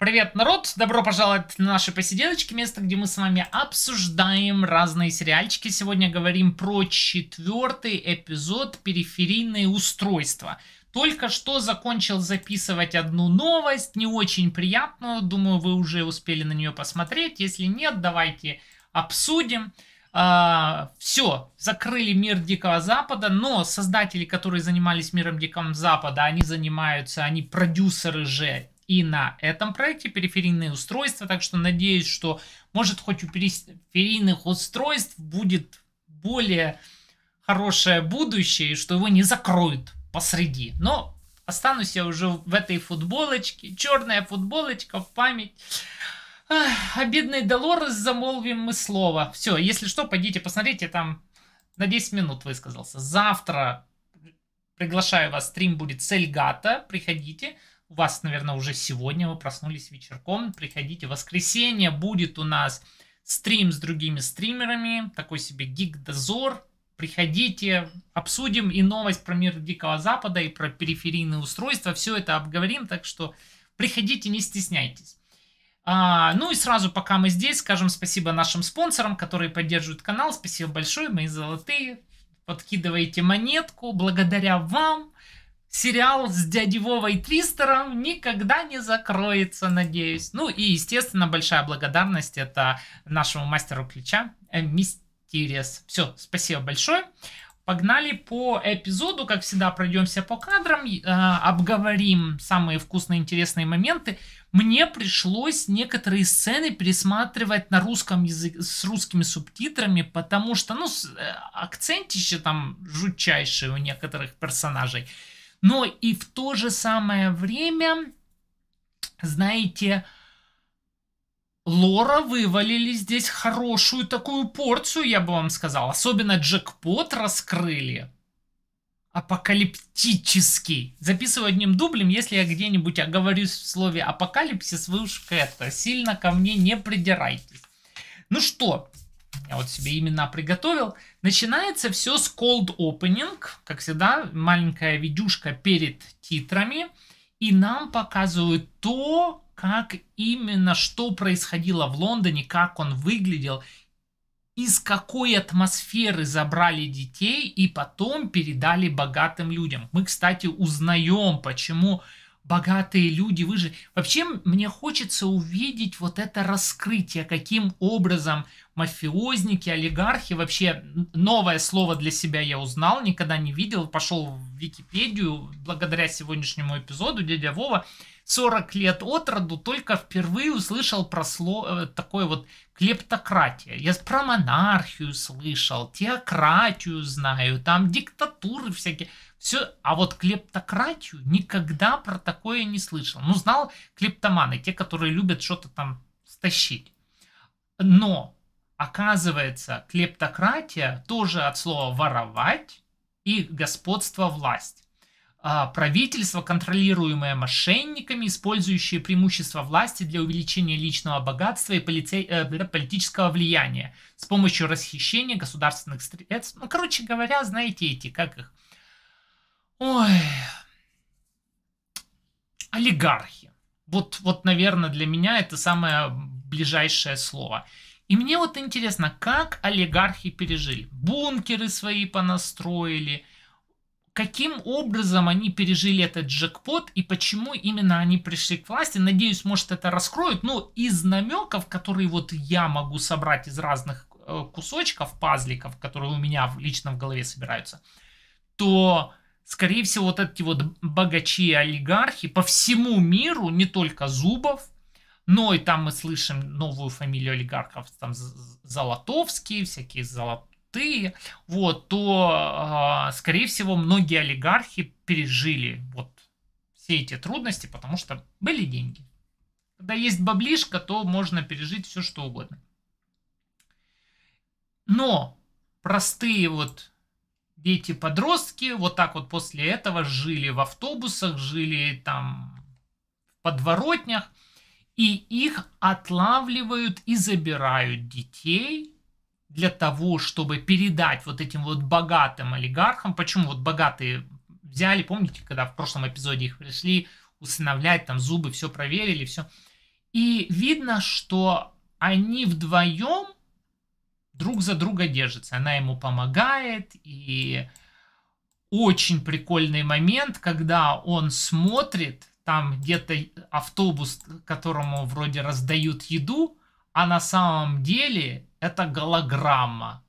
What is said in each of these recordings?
Привет, народ! Добро пожаловать на наши посиделочки, место, где мы с вами обсуждаем разные сериальчики. Сегодня говорим про четвертый эпизод «Периферийные устройства». Только что закончил записывать одну новость, не очень приятную. Думаю, вы уже успели на нее посмотреть. Если нет, давайте обсудим. А, все, закрыли мир Дикого Запада, но создатели, которые занимались миром Дикого Запада, они занимаются, они продюсеры же и на этом проекте периферийные устройства, так что надеюсь, что может хоть у периферийных устройств будет более хорошее будущее, и что его не закроют посреди. Но останусь я уже в этой футболочке, черная футболочка в память. Ах, о бедной Долорес замолвим мы слово. Все, если что, пойдите посмотрите, там на 10 минут высказался. Завтра приглашаю вас, стрим будет с Эльгата, приходите. У вас, наверное, уже сегодня вы проснулись вечерком. Приходите. В воскресенье будет у нас стрим с другими стримерами. Такой себе гиг-дозор. Приходите, обсудим и новость про мир Дикого Запада, и про периферийные устройства. Все это обговорим, так что приходите, не стесняйтесь. А, ну и сразу, пока мы здесь, скажем спасибо нашим спонсорам, которые поддерживают канал. Спасибо большое, мои золотые. подкидывайте монетку. Благодаря вам сериал с дядей Вовой Твистером никогда не закроется, надеюсь. Ну и, естественно, большая благодарность это нашему мастеру ключа э, Мистериас. Все, спасибо большое. Погнали по эпизоду, как всегда, пройдемся по кадрам, э, обговорим самые вкусные, интересные моменты. Мне пришлось некоторые сцены пересматривать на русском языке с русскими субтитрами, потому что, ну, э, акцент еще там жутчайший у некоторых персонажей но и в то же самое время, знаете, Лора вывалили здесь хорошую такую порцию, я бы вам сказал. Особенно джекпот раскрыли. Апокалиптический. Записываю одним дублем, если я где-нибудь оговорюсь в слове апокалипсис, вы уж к это сильно ко мне не придирайтесь. Ну что, я вот себе имена приготовил. Начинается все с cold opening. Как всегда, маленькая видюшка перед титрами. И нам показывают то, как именно что происходило в Лондоне, как он выглядел, из какой атмосферы забрали детей и потом передали богатым людям. Мы, кстати, узнаем, почему богатые люди выжили. Вообще, мне хочется увидеть вот это раскрытие, каким образом мафиозники, олигархи. Вообще новое слово для себя я узнал, никогда не видел. Пошел в Википедию благодаря сегодняшнему эпизоду «Дядя Вова». 40 лет от роду только впервые услышал про слово, э, такое вот клептократия. Я про монархию слышал, теократию знаю, там диктатуры всякие. Все, а вот клептократию никогда про такое не слышал. Ну, знал клептоманы, те, которые любят что-то там стащить. Но Оказывается, клептократия тоже от слова «воровать» и «господство власть». А, правительство, контролируемое мошенниками, использующие преимущество власти для увеличения личного богатства и полице... Э, политического влияния с помощью расхищения государственных средств. Ну, короче говоря, знаете эти, как их... Ой... Олигархи. Вот, вот, наверное, для меня это самое ближайшее слово. И мне вот интересно, как олигархи пережили? Бункеры свои понастроили, каким образом они пережили этот джекпот и почему именно они пришли к власти. Надеюсь, может, это раскроют. Но из намеков, которые вот я могу собрать из разных э, кусочков, пазликов, которые у меня лично в голове собираются, то, скорее всего, вот эти вот богачи и олигархи по всему миру, не только Зубов, ну и там мы слышим новую фамилию олигархов, там Золотовские, всякие золотые, вот, то, а, скорее всего, многие олигархи пережили вот все эти трудности, потому что были деньги. Когда есть баблишка, то можно пережить все что угодно. Но простые вот дети-подростки вот так вот после этого жили в автобусах, жили там в подворотнях, и их отлавливают и забирают детей для того, чтобы передать вот этим вот богатым олигархам. Почему вот богатые взяли, помните, когда в прошлом эпизоде их пришли усыновлять, там зубы все проверили, все. И видно, что они вдвоем друг за друга держатся. Она ему помогает, и очень прикольный момент, когда он смотрит там где-то автобус, которому вроде раздают еду, а на самом деле это голограмма.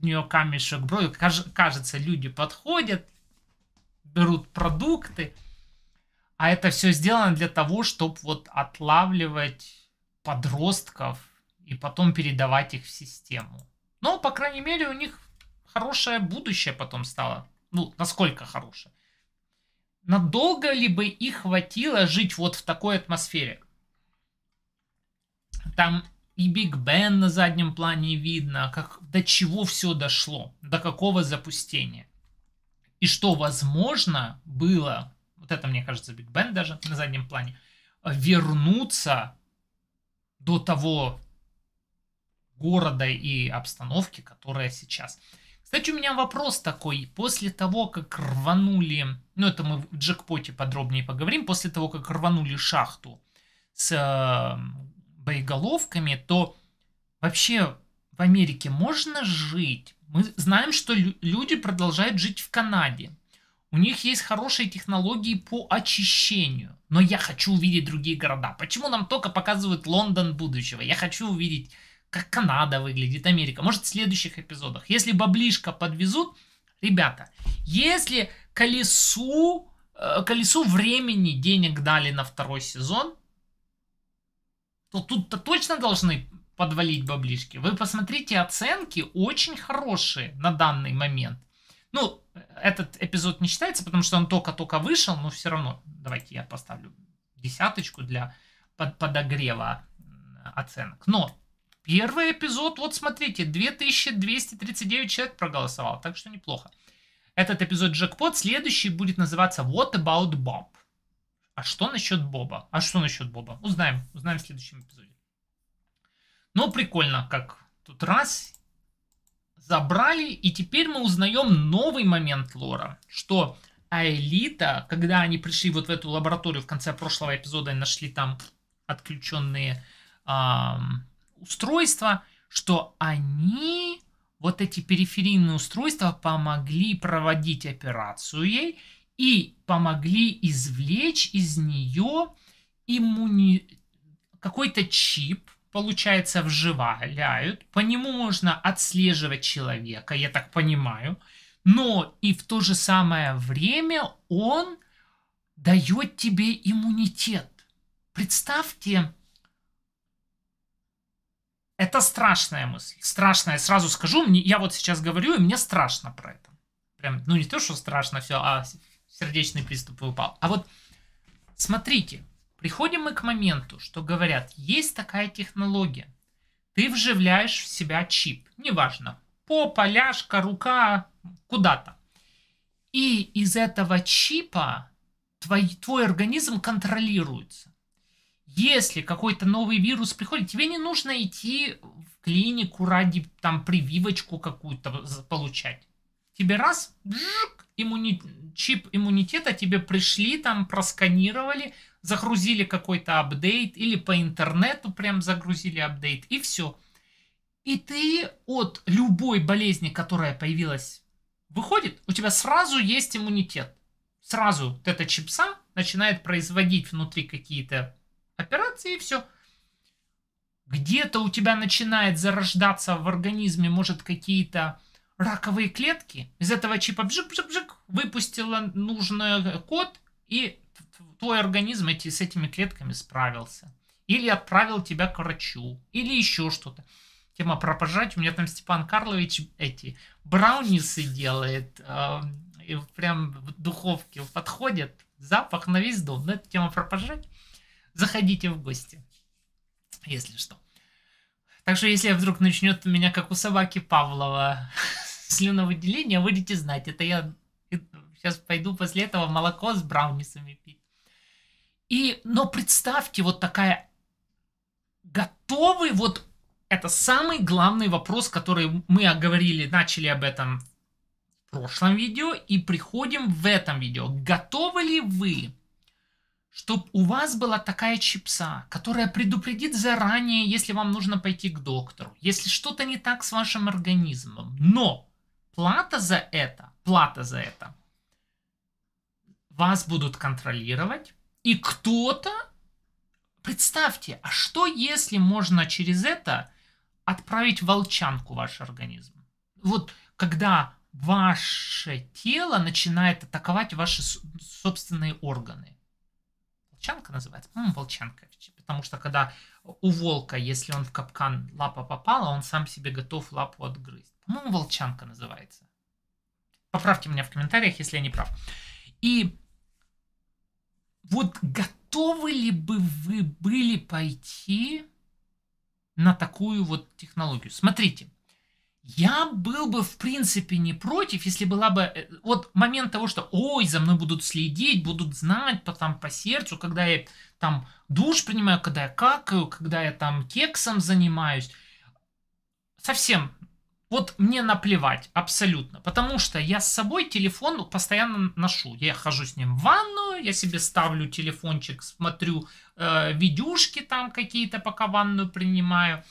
У нее камешек брови. Кажется, люди подходят, берут продукты, а это все сделано для того, чтобы вот отлавливать подростков и потом передавать их в систему. Но, по крайней мере, у них хорошее будущее потом стало. Ну, насколько хорошее. Надолго ли бы их хватило жить вот в такой атмосфере? Там и Биг Бен на заднем плане видно, а как, до чего все дошло, до какого запустения. И что, возможно, было, вот это, мне кажется, Биг Бен даже на заднем плане, вернуться до того города и обстановки, которая сейчас. Кстати, у меня вопрос такой. После того, как рванули... Ну, это мы в джекпоте подробнее поговорим. После того, как рванули шахту с э, боеголовками, то вообще в Америке можно жить? Мы знаем, что люди продолжают жить в Канаде. У них есть хорошие технологии по очищению. Но я хочу увидеть другие города. Почему нам только показывают Лондон будущего? Я хочу увидеть как Канада выглядит, Америка. Может, в следующих эпизодах. Если баблишка подвезут, ребята, если колесу, э, колесу времени денег дали на второй сезон, то тут-то точно должны подвалить баблишки. Вы посмотрите, оценки очень хорошие на данный момент. Ну, этот эпизод не считается, потому что он только-только вышел, но все равно, давайте я поставлю десяточку для под подогрева оценок. Но Первый эпизод, вот смотрите, 2239 человек проголосовал, так что неплохо. Этот эпизод джекпот, следующий будет называться What About Bob? А что насчет Боба? А что насчет Боба? Узнаем, узнаем в следующем эпизоде. Но ну, прикольно, как тут раз забрали, и теперь мы узнаем новый момент лора, что Аэлита, когда они пришли вот в эту лабораторию в конце прошлого эпизода, и нашли там отключенные эм, устройства, что они, вот эти периферийные устройства, помогли проводить операцию ей и помогли извлечь из нее иммуни... какой-то чип, получается, вживляют. По нему можно отслеживать человека, я так понимаю. Но и в то же самое время он дает тебе иммунитет. Представьте, это страшная мысль. Страшная, сразу скажу, мне, я вот сейчас говорю, и мне страшно про это. Прям, ну не то, что страшно, все, а сердечный приступ выпал. А вот смотрите, приходим мы к моменту, что говорят, есть такая технология. Ты вживляешь в себя чип, неважно, попа, ляжка, рука, куда-то. И из этого чипа твой, твой организм контролируется если какой-то новый вирус приходит, тебе не нужно идти в клинику ради там прививочку какую-то получать. Тебе раз, бжик, иммуни... чип иммунитета тебе пришли, там просканировали, загрузили какой-то апдейт или по интернету прям загрузили апдейт и все. И ты от любой болезни, которая появилась, выходит, у тебя сразу есть иммунитет. Сразу вот эта чипса начинает производить внутри какие-то операции и все. Где-то у тебя начинает зарождаться в организме, может, какие-то раковые клетки. Из этого чипа бжик-бжик-бжик выпустила нужный код, и твой организм эти, с этими клетками справился. Или отправил тебя к врачу, или еще что-то. Тема про пожрать. У меня там Степан Карлович эти браунисы делает. Э, и прям в духовке подходят. Запах на весь дом. Но ну, это тема про пожрать. Заходите в гости, если что. Так что, если вдруг начнет у меня, как у собаки Павлова, слюновыделение, будете знать. Это я сейчас пойду после этого молоко с браунисами пить. И, но представьте, вот такая готовый, вот это самый главный вопрос, который мы оговорили, начали об этом в прошлом видео и приходим в этом видео. Готовы ли вы чтобы у вас была такая чипса, которая предупредит заранее, если вам нужно пойти к доктору, если что-то не так с вашим организмом. Но плата за это, плата за это, вас будут контролировать, и кто-то, представьте, а что если можно через это отправить волчанку ваш организм? Вот когда ваше тело начинает атаковать ваши собственные органы. Волчанка называется? По-моему, волчанка. Потому что когда у волка, если он в капкан лапа попала, он сам себе готов лапу отгрызть. По-моему, волчанка называется. Поправьте меня в комментариях, если я не прав. И вот готовы ли бы вы были пойти на такую вот технологию? Смотрите, я был бы, в принципе, не против, если была бы... Э, вот момент того, что, ой, за мной будут следить, будут знать по, там, по сердцу, когда я там душ принимаю, когда я какаю, когда я там кексом занимаюсь. Совсем. Вот мне наплевать, абсолютно. Потому что я с собой телефон постоянно ношу. Я хожу с ним в ванную, я себе ставлю телефончик, смотрю э, видюшки там какие-то, пока ванную принимаю.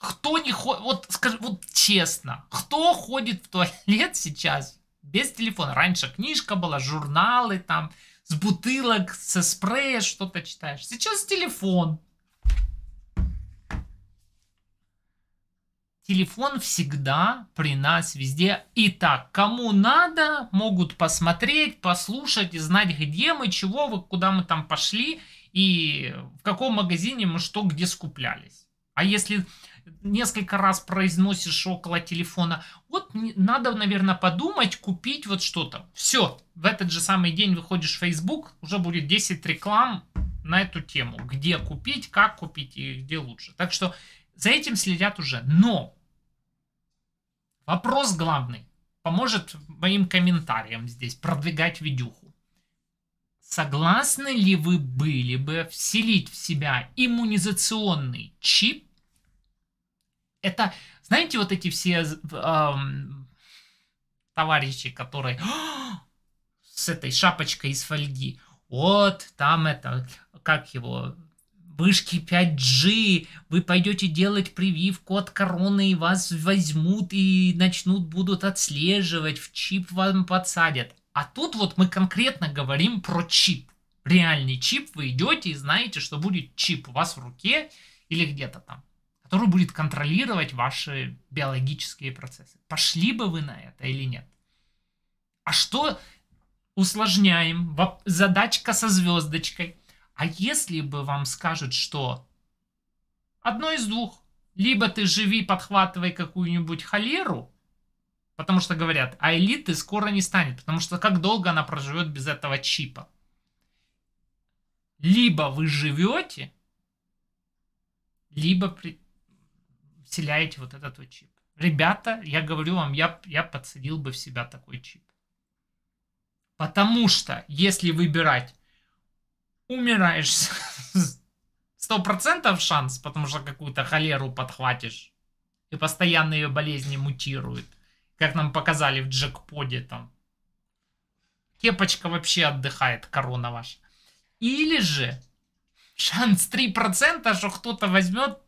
Кто не ходит, вот скажи, вот честно, кто ходит в туалет сейчас без телефона? Раньше книжка была, журналы там, с бутылок, со спрея что-то читаешь. Сейчас телефон. Телефон всегда при нас везде. Итак, кому надо, могут посмотреть, послушать и знать, где мы, чего вы, куда мы там пошли и в каком магазине мы что где скуплялись. А если несколько раз произносишь около телефона, вот надо, наверное, подумать, купить вот что-то. Все, в этот же самый день выходишь в Facebook, уже будет 10 реклам на эту тему, где купить, как купить и где лучше. Так что за этим следят уже. Но вопрос главный, поможет моим комментариям здесь продвигать видюху. Согласны ли вы были бы вселить в себя иммунизационный чип это, знаете, вот эти все эм, товарищи, которые «А, с этой шапочкой из фольги. Вот, там это, как его, вышки 5G, вы пойдете делать прививку от короны, и вас возьмут и начнут, будут отслеживать, в чип вам подсадят. А тут вот мы конкретно говорим про чип. Реальный чип, вы идете и знаете, что будет чип у вас в руке или где-то там который будет контролировать ваши биологические процессы. Пошли бы вы на это или нет? А что усложняем? Задачка со звездочкой. А если бы вам скажут, что одно из двух, либо ты живи, подхватывай какую-нибудь холеру, потому что говорят, а элиты скоро не станет, потому что как долго она проживет без этого чипа. Либо вы живете, либо при вселяете вот этот вот чип. Ребята, я говорю вам, я, я подсадил бы в себя такой чип. Потому что, если выбирать, умираешь 100% шанс, потому что какую-то холеру подхватишь, и постоянно ее болезни мутируют, как нам показали в джекподе там. Кепочка вообще отдыхает, корона ваша. Или же шанс 3%, что кто-то возьмет,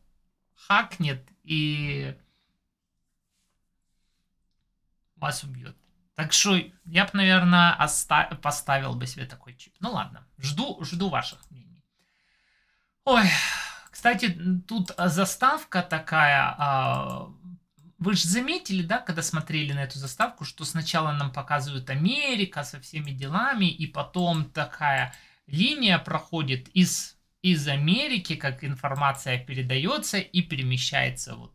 хакнет и вас убьют. Так что я бы, наверное, поставил бы себе такой чип. Ну ладно, жду, жду ваших мнений. Ой, кстати, тут заставка такая. А... Вы же заметили, да, когда смотрели на эту заставку, что сначала нам показывают Америка со всеми делами, и потом такая линия проходит из из Америки, как информация передается и перемещается вот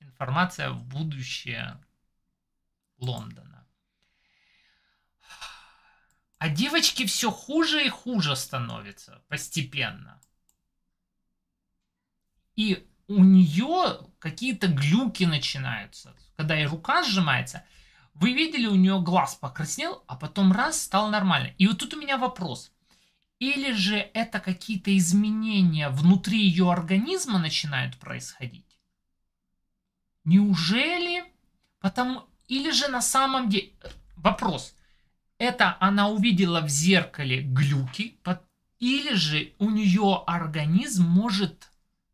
информация в будущее Лондона. А девочки все хуже и хуже становится постепенно. И у нее какие-то глюки начинаются. Когда и рука сжимается, вы видели, у нее глаз покраснел, а потом раз стал нормально. И вот тут у меня вопрос или же это какие-то изменения внутри ее организма начинают происходить? Неужели? Потому... Или же на самом деле... Вопрос. Это она увидела в зеркале глюки, или же у нее организм может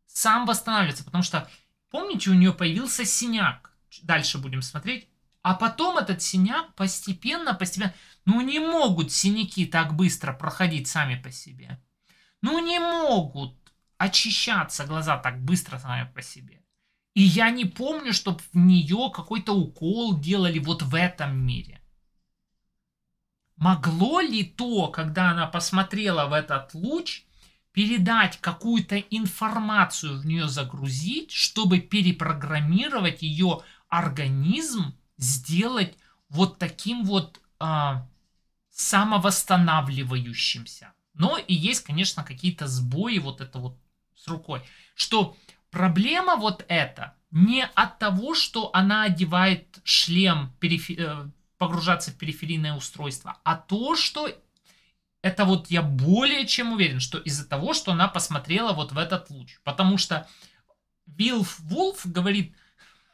сам восстанавливаться, потому что, помните, у нее появился синяк. Дальше будем смотреть. А потом этот синяк постепенно, постепенно... Ну не могут синяки так быстро проходить сами по себе. Ну не могут очищаться глаза так быстро сами по себе. И я не помню, чтобы в нее какой-то укол делали вот в этом мире. Могло ли то, когда она посмотрела в этот луч, передать какую-то информацию в нее загрузить, чтобы перепрограммировать ее организм, сделать вот таким вот а, самовосстанавливающимся. Но и есть, конечно, какие-то сбои вот это вот с рукой. Что проблема вот эта не от того, что она одевает шлем перифер... Э, погружаться в периферийное устройство, а то, что это вот я более чем уверен, что из-за того, что она посмотрела вот в этот луч. Потому что Вилф Вулф говорит,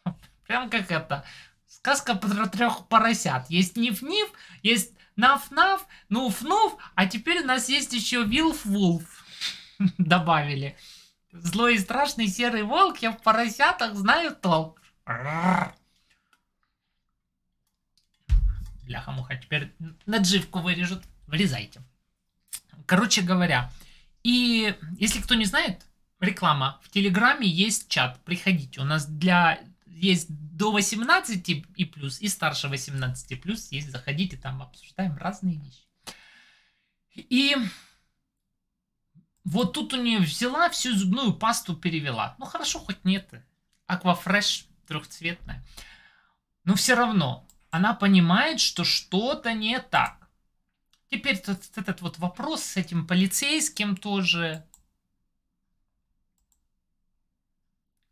прям как это, сказка про трех поросят. Есть ниф-ниф, есть наф-наф, ну фнуф, а теперь у нас есть еще вилф-вулф. Добавили. Злой и страшный серый волк, я в поросятах знаю толк. Бляха-муха, теперь надживку вырежут. Вырезайте. Короче говоря, и если кто не знает, реклама. В Телеграме есть чат, приходите. У нас для есть до 18 и плюс, и старше 18 и плюс есть, заходите, там обсуждаем разные вещи. И вот тут у нее взяла всю зубную пасту, перевела. Ну хорошо, хоть нет. Аквафреш трехцветная. Но все равно она понимает, что что-то не так. Теперь этот, этот вот вопрос с этим полицейским тоже.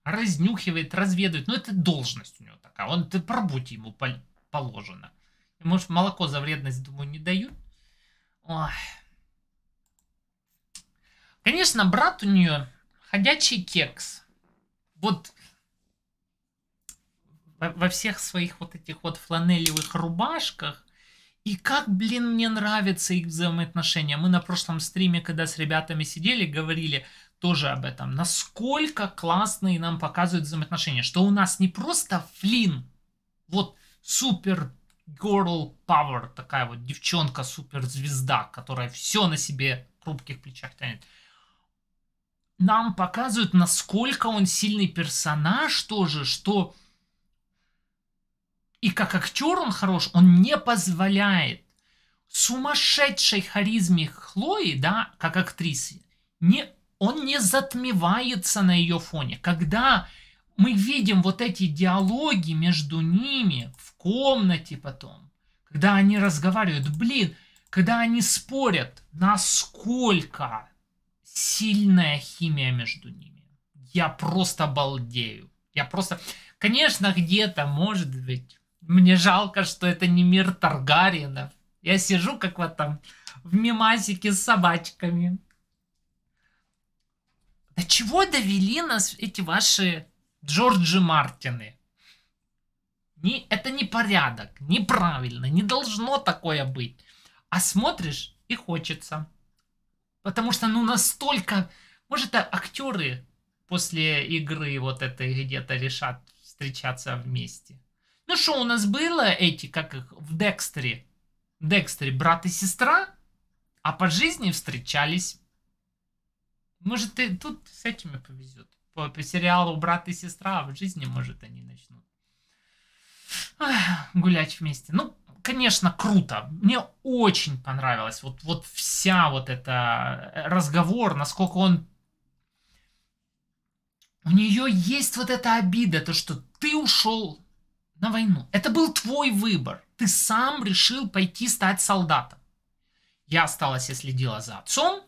разнюхивает, разведывает. Но ну, это должность у него такая. Он ты по работе ему положено. Может молоко за вредность, думаю, не дают. Ой. Конечно, брат у нее ходячий кекс. Вот во всех своих вот этих вот фланелевых рубашках. И как, блин, мне нравятся их взаимоотношения. Мы на прошлом стриме, когда с ребятами сидели, говорили, тоже об этом. Насколько классные нам показывают взаимоотношения, что у нас не просто Флин, вот супер girl power, такая вот девчонка супер звезда, которая все на себе крупких плечах тянет. Нам показывают, насколько он сильный персонаж тоже, что и как актер он хорош, он не позволяет сумасшедшей харизме Хлои, да, как актрисы, не он не затмевается на ее фоне. Когда мы видим вот эти диалоги между ними в комнате потом, когда они разговаривают, блин, когда они спорят, насколько сильная химия между ними. Я просто балдею. Я просто... Конечно, где-то, может быть, мне жалко, что это не мир Таргариенов. Я сижу как вот там в мимасике с собачками. До чего довели нас эти ваши Джорджи Мартины? Не, это не порядок, неправильно, не должно такое быть. А смотришь и хочется. Потому что ну настолько... Может, а актеры после игры вот этой где-то решат встречаться вместе. Ну что, у нас было эти, как их, в Декстере? Декстере брат и сестра, а по жизни встречались может, и тут с этими повезет. По, по сериалу «Брат и сестра» в жизни, может, они начнут Ах, гулять вместе. Ну, конечно, круто. Мне очень понравилось вот, вот вся вот эта э, разговор, насколько он... У нее есть вот эта обида, то, что ты ушел на войну. Это был твой выбор. Ты сам решил пойти стать солдатом. Я осталась и следила за отцом,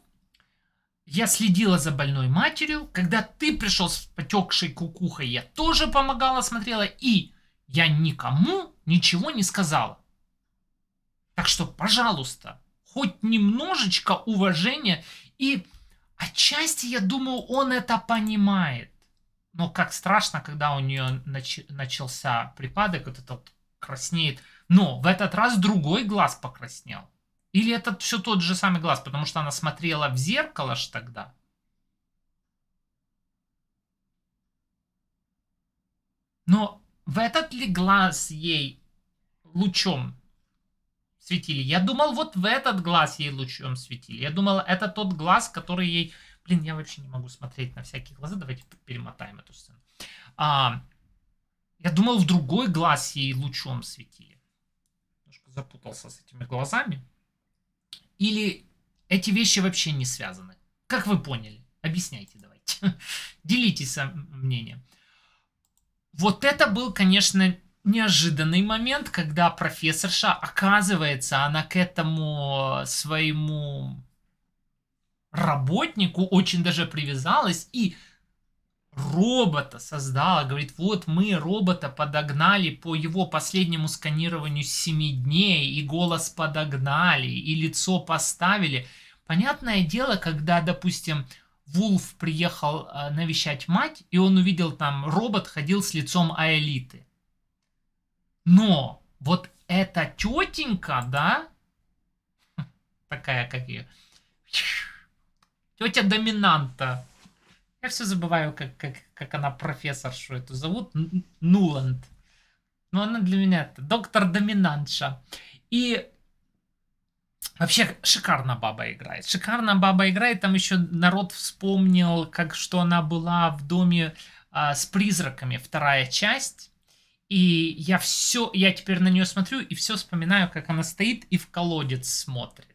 я следила за больной матерью. Когда ты пришел с потекшей кукухой, я тоже помогала, смотрела. И я никому ничего не сказала. Так что, пожалуйста, хоть немножечко уважения. И отчасти, я думаю, он это понимает. Но как страшно, когда у нее нач... начался припадок, вот это вот краснеет. Но в этот раз другой глаз покраснел. Или это все тот же самый глаз, потому что она смотрела в зеркало ж тогда? Но в этот ли глаз ей лучом светили? Я думал, вот в этот глаз ей лучом светили. Я думал, это тот глаз, который ей... Блин, я вообще не могу смотреть на всякие глаза. Давайте перемотаем эту сцену. А, я думал, в другой глаз ей лучом светили. Немножко запутался с этими глазами. Или эти вещи вообще не связаны? Как вы поняли? Объясняйте давайте. Делитесь мнением. Вот это был, конечно, неожиданный момент, когда профессорша, оказывается, она к этому своему работнику очень даже привязалась и робота создала, говорит, вот мы робота подогнали по его последнему сканированию 7 дней, и голос подогнали, и лицо поставили. Понятное дело, когда, допустим, Вулф приехал э, навещать мать, и он увидел там робот ходил с лицом Аэлиты. Но вот эта тетенька, да, такая как ее, тетя доминанта, я все забываю, как, как, как она профессор, что эту зовут. Нуланд. Но она для меня это доктор Доминантша. И Вообще шикарно баба играет. Шикарно баба играет. Там еще народ вспомнил, как что она была в доме а, с призраками, вторая часть. И я все, я теперь на нее смотрю и все вспоминаю, как она стоит и в колодец смотрит.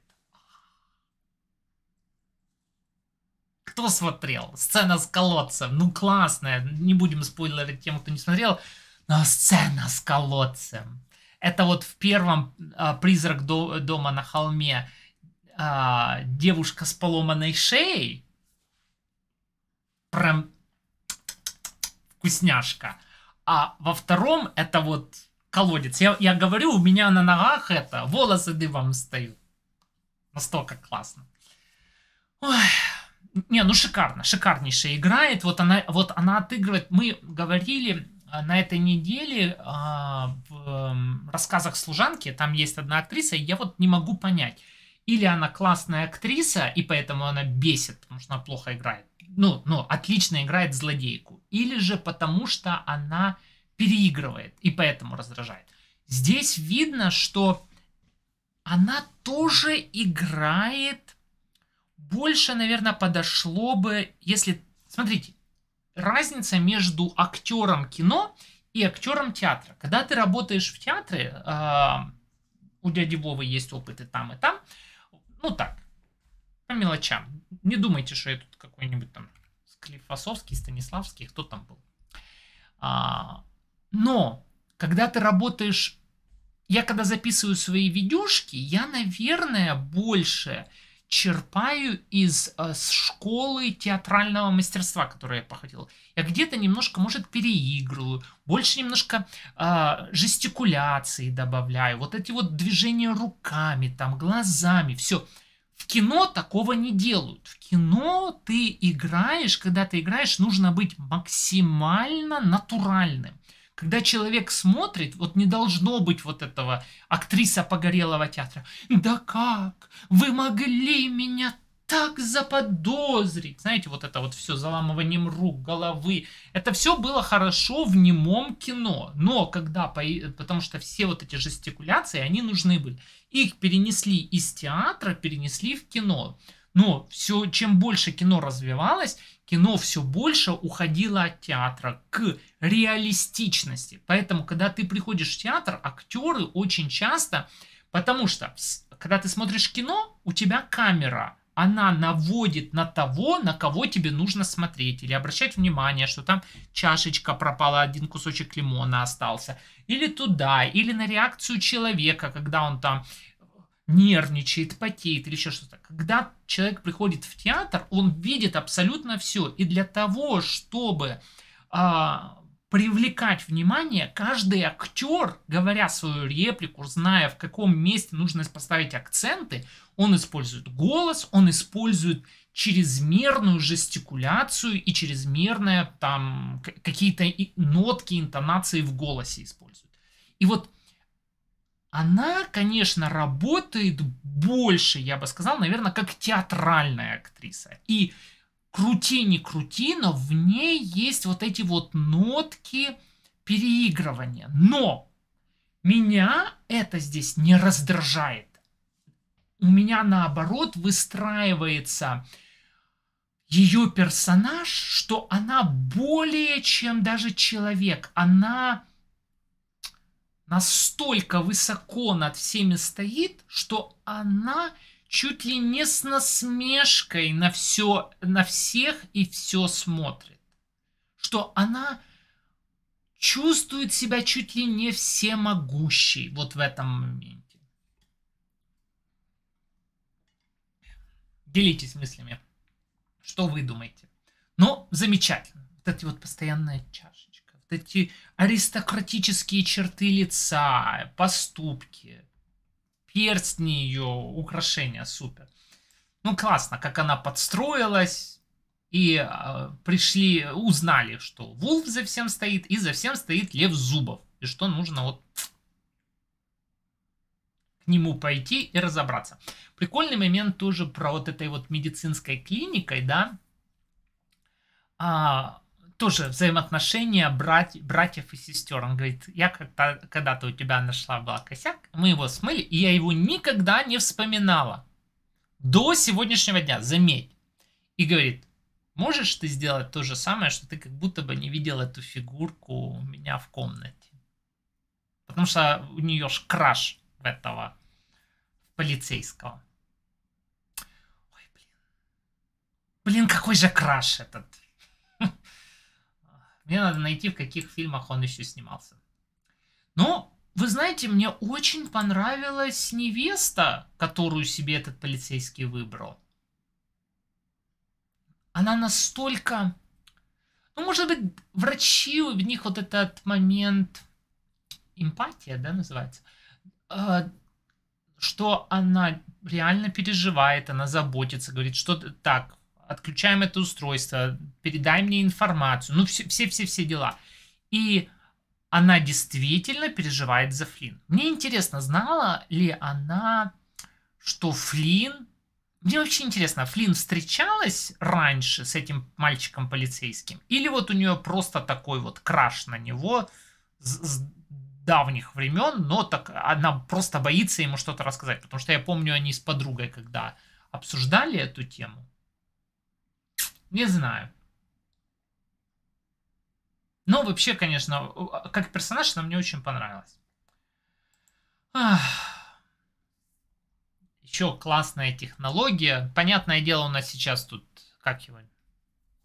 Кто смотрел? Сцена с колодцем. Ну, классная. Не будем спойлерить тем, кто не смотрел. Но сцена с колодцем. Это вот в первом а, «Призрак до, дома на холме» а, девушка с поломанной шеей. Прям вкусняшка. А во втором это вот колодец. Я, я говорю, у меня на ногах это волосы дыбом встают. Настолько классно. Ой. Не, ну шикарно, шикарнейшая играет. Вот она, вот она отыгрывает. Мы говорили э, на этой неделе а, в эм, рассказах служанки, там есть одна актриса, и я вот не могу понять, или она классная актриса, и поэтому она бесит, потому что она плохо играет. Ну, ну, отлично играет злодейку. Или же потому что она переигрывает, и поэтому раздражает. Здесь видно, что она тоже играет больше, наверное, подошло бы, если... Смотрите, разница между актером кино и актером театра. Когда ты работаешь в театре, э, у дяди Вовы есть опыт и там, и там, ну так, по мелочам. Не думайте, что я тут какой-нибудь там Склифосовский, Станиславский, кто там был. А, но, когда ты работаешь... Я когда записываю свои видюшки, я, наверное, больше черпаю из э, школы театрального мастерства, которое я походил, Я где-то немножко, может, переигрываю, больше немножко э, жестикуляции добавляю, вот эти вот движения руками, там, глазами, все. В кино такого не делают. В кино ты играешь, когда ты играешь, нужно быть максимально натуральным. Когда человек смотрит, вот не должно быть вот этого актриса погорелого театра. Да как? Вы могли меня так заподозрить. Знаете, вот это вот все заламыванием рук, головы. Это все было хорошо в немом кино. Но когда, потому что все вот эти жестикуляции, они нужны были. Их перенесли из театра, перенесли в кино. Но все, чем больше кино развивалось, кино все больше уходило от театра к реалистичности. Поэтому, когда ты приходишь в театр, актеры очень часто, потому что когда ты смотришь кино, у тебя камера, она наводит на того, на кого тебе нужно смотреть, или обращать внимание, что там чашечка пропала, один кусочек лимона остался, или туда, или на реакцию человека, когда он там нервничает, потеет или еще что-то. Когда человек приходит в театр, он видит абсолютно все. И для того, чтобы а, привлекать внимание, каждый актер, говоря свою реплику, зная в каком месте нужно поставить акценты, он использует голос, он использует чрезмерную жестикуляцию и чрезмерные там какие-то нотки, интонации в голосе использует. И вот она, конечно, работает больше, я бы сказал, наверное, как театральная актриса. И крути не крути, но в ней есть вот эти вот нотки переигрывания. Но меня это здесь не раздражает. У меня наоборот выстраивается ее персонаж, что она более чем даже человек. Она настолько высоко над всеми стоит, что она чуть ли не с насмешкой на все, на всех и все смотрит. Что она чувствует себя чуть ли не всемогущей вот в этом моменте. Делитесь мыслями, что вы думаете. Но ну, замечательно. Вот эти вот постоянная чашечка, вот эти аристократические черты лица, поступки, перстни ее, украшения, супер. Ну, классно, как она подстроилась, и э, пришли, узнали, что Вулф за всем стоит, и за всем стоит Лев Зубов, и что нужно вот к нему пойти и разобраться. Прикольный момент тоже про вот этой вот медицинской клиникой, да, а, тоже взаимоотношения брать, братьев и сестер. Он говорит, я когда, когда-то у тебя нашла была косяк, мы его смыли, и я его никогда не вспоминала. До сегодняшнего дня, заметь. И говорит, можешь ты сделать то же самое, что ты как будто бы не видел эту фигурку у меня в комнате. Потому что у нее ж краш в этого полицейского. Ой, блин. Блин, какой же краш этот мне надо найти, в каких фильмах он еще снимался. Но, вы знаете, мне очень понравилась невеста, которую себе этот полицейский выбрал. Она настолько... Ну, может быть, врачи, у них вот этот момент эмпатия, да, называется, а, что она реально переживает, она заботится, говорит, что так, отключаем это устройство, передай мне информацию, ну все-все-все дела. И она действительно переживает за Флин. Мне интересно, знала ли она, что Флин мне очень интересно, Флин встречалась раньше с этим мальчиком полицейским? Или вот у нее просто такой вот краш на него с, с давних времен, но так она просто боится ему что-то рассказать? Потому что я помню, они с подругой когда обсуждали эту тему, не знаю. Но вообще, конечно, а, как персонаж она мне очень понравилась. Ах. Еще классная технология. Понятное дело, у нас сейчас тут... Как его?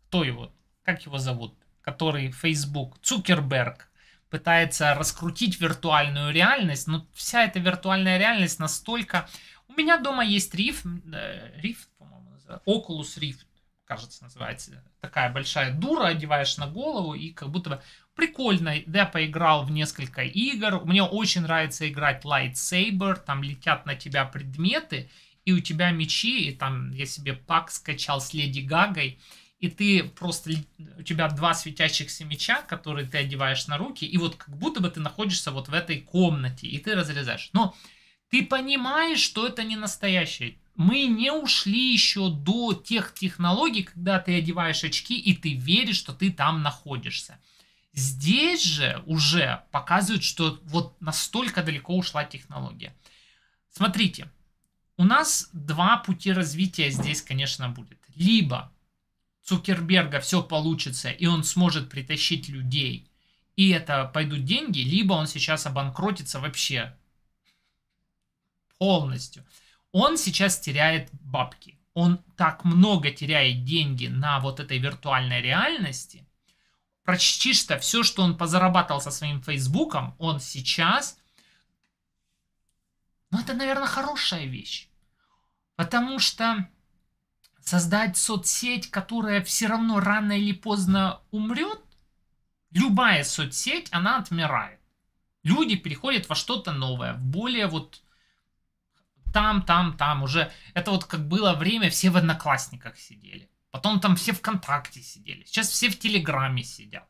Кто его? Как его зовут? Который Facebook, Цукерберг, пытается раскрутить виртуальную реальность, но вся эта виртуальная реальность настолько... У меня дома есть Rift, Rift, э, по-моему, Oculus Rift кажется, называется, такая большая дура, одеваешь на голову и как будто бы прикольно. да поиграл в несколько игр. Мне очень нравится играть Lightsaber, там летят на тебя предметы, и у тебя мечи, и там я себе пак скачал с Леди Гагой, и ты просто, у тебя два светящихся меча, которые ты одеваешь на руки, и вот как будто бы ты находишься вот в этой комнате, и ты разрезаешь. Но ты понимаешь, что это не настоящая мы не ушли еще до тех технологий, когда ты одеваешь очки и ты веришь, что ты там находишься. Здесь же уже показывают, что вот настолько далеко ушла технология. Смотрите, у нас два пути развития здесь, конечно, будет. Либо Цукерберга все получится, и он сможет притащить людей, и это пойдут деньги, либо он сейчас обанкротится вообще полностью он сейчас теряет бабки. Он так много теряет деньги на вот этой виртуальной реальности. прочтишь что все, что он позарабатывал со своим Фейсбуком, он сейчас... Ну, это, наверное, хорошая вещь. Потому что создать соцсеть, которая все равно рано или поздно умрет, любая соцсеть, она отмирает. Люди переходят во что-то новое, в более вот там, там, там уже. Это вот как было время, все в Одноклассниках сидели. Потом там все ВКонтакте сидели. Сейчас все в Телеграме сидят.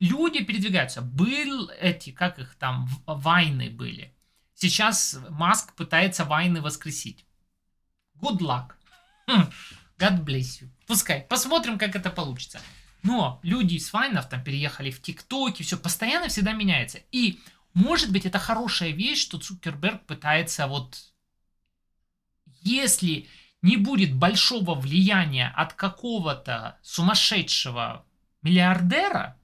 Люди передвигаются. Был эти, как их там, войны были. Сейчас Маск пытается войны воскресить. Good luck. Хм, God bless you. Пускай. Посмотрим, как это получится. Но люди из вайнов там переехали в ТикТоке, все постоянно всегда меняется. И может быть, это хорошая вещь, что Цукерберг пытается вот... Если не будет большого влияния от какого-то сумасшедшего миллиардера,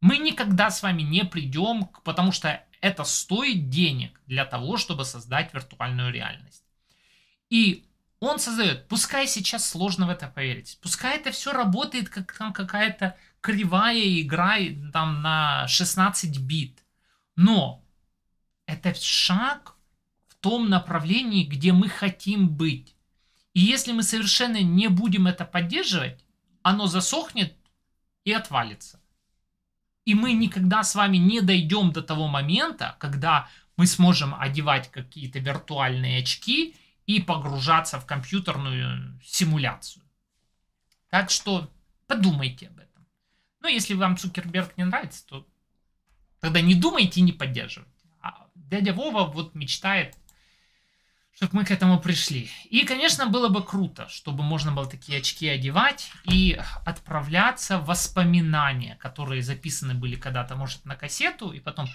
мы никогда с вами не придем, потому что это стоит денег для того, чтобы создать виртуальную реальность. И он создает, пускай сейчас сложно в это поверить, пускай это все работает как там какая-то кривая игра там на 16 бит, но это шаг в том направлении, где мы хотим быть. И если мы совершенно не будем это поддерживать, оно засохнет и отвалится. И мы никогда с вами не дойдем до того момента, когда мы сможем одевать какие-то виртуальные очки и погружаться в компьютерную симуляцию. Так что подумайте об этом. Но если вам Цукерберг не нравится, то Тогда не думайте и не поддерживайте. А дядя Вова вот мечтает, чтобы мы к этому пришли. И, конечно, было бы круто, чтобы можно было такие очки одевать и отправляться в воспоминания, которые записаны были когда-то, может, на кассету, и потом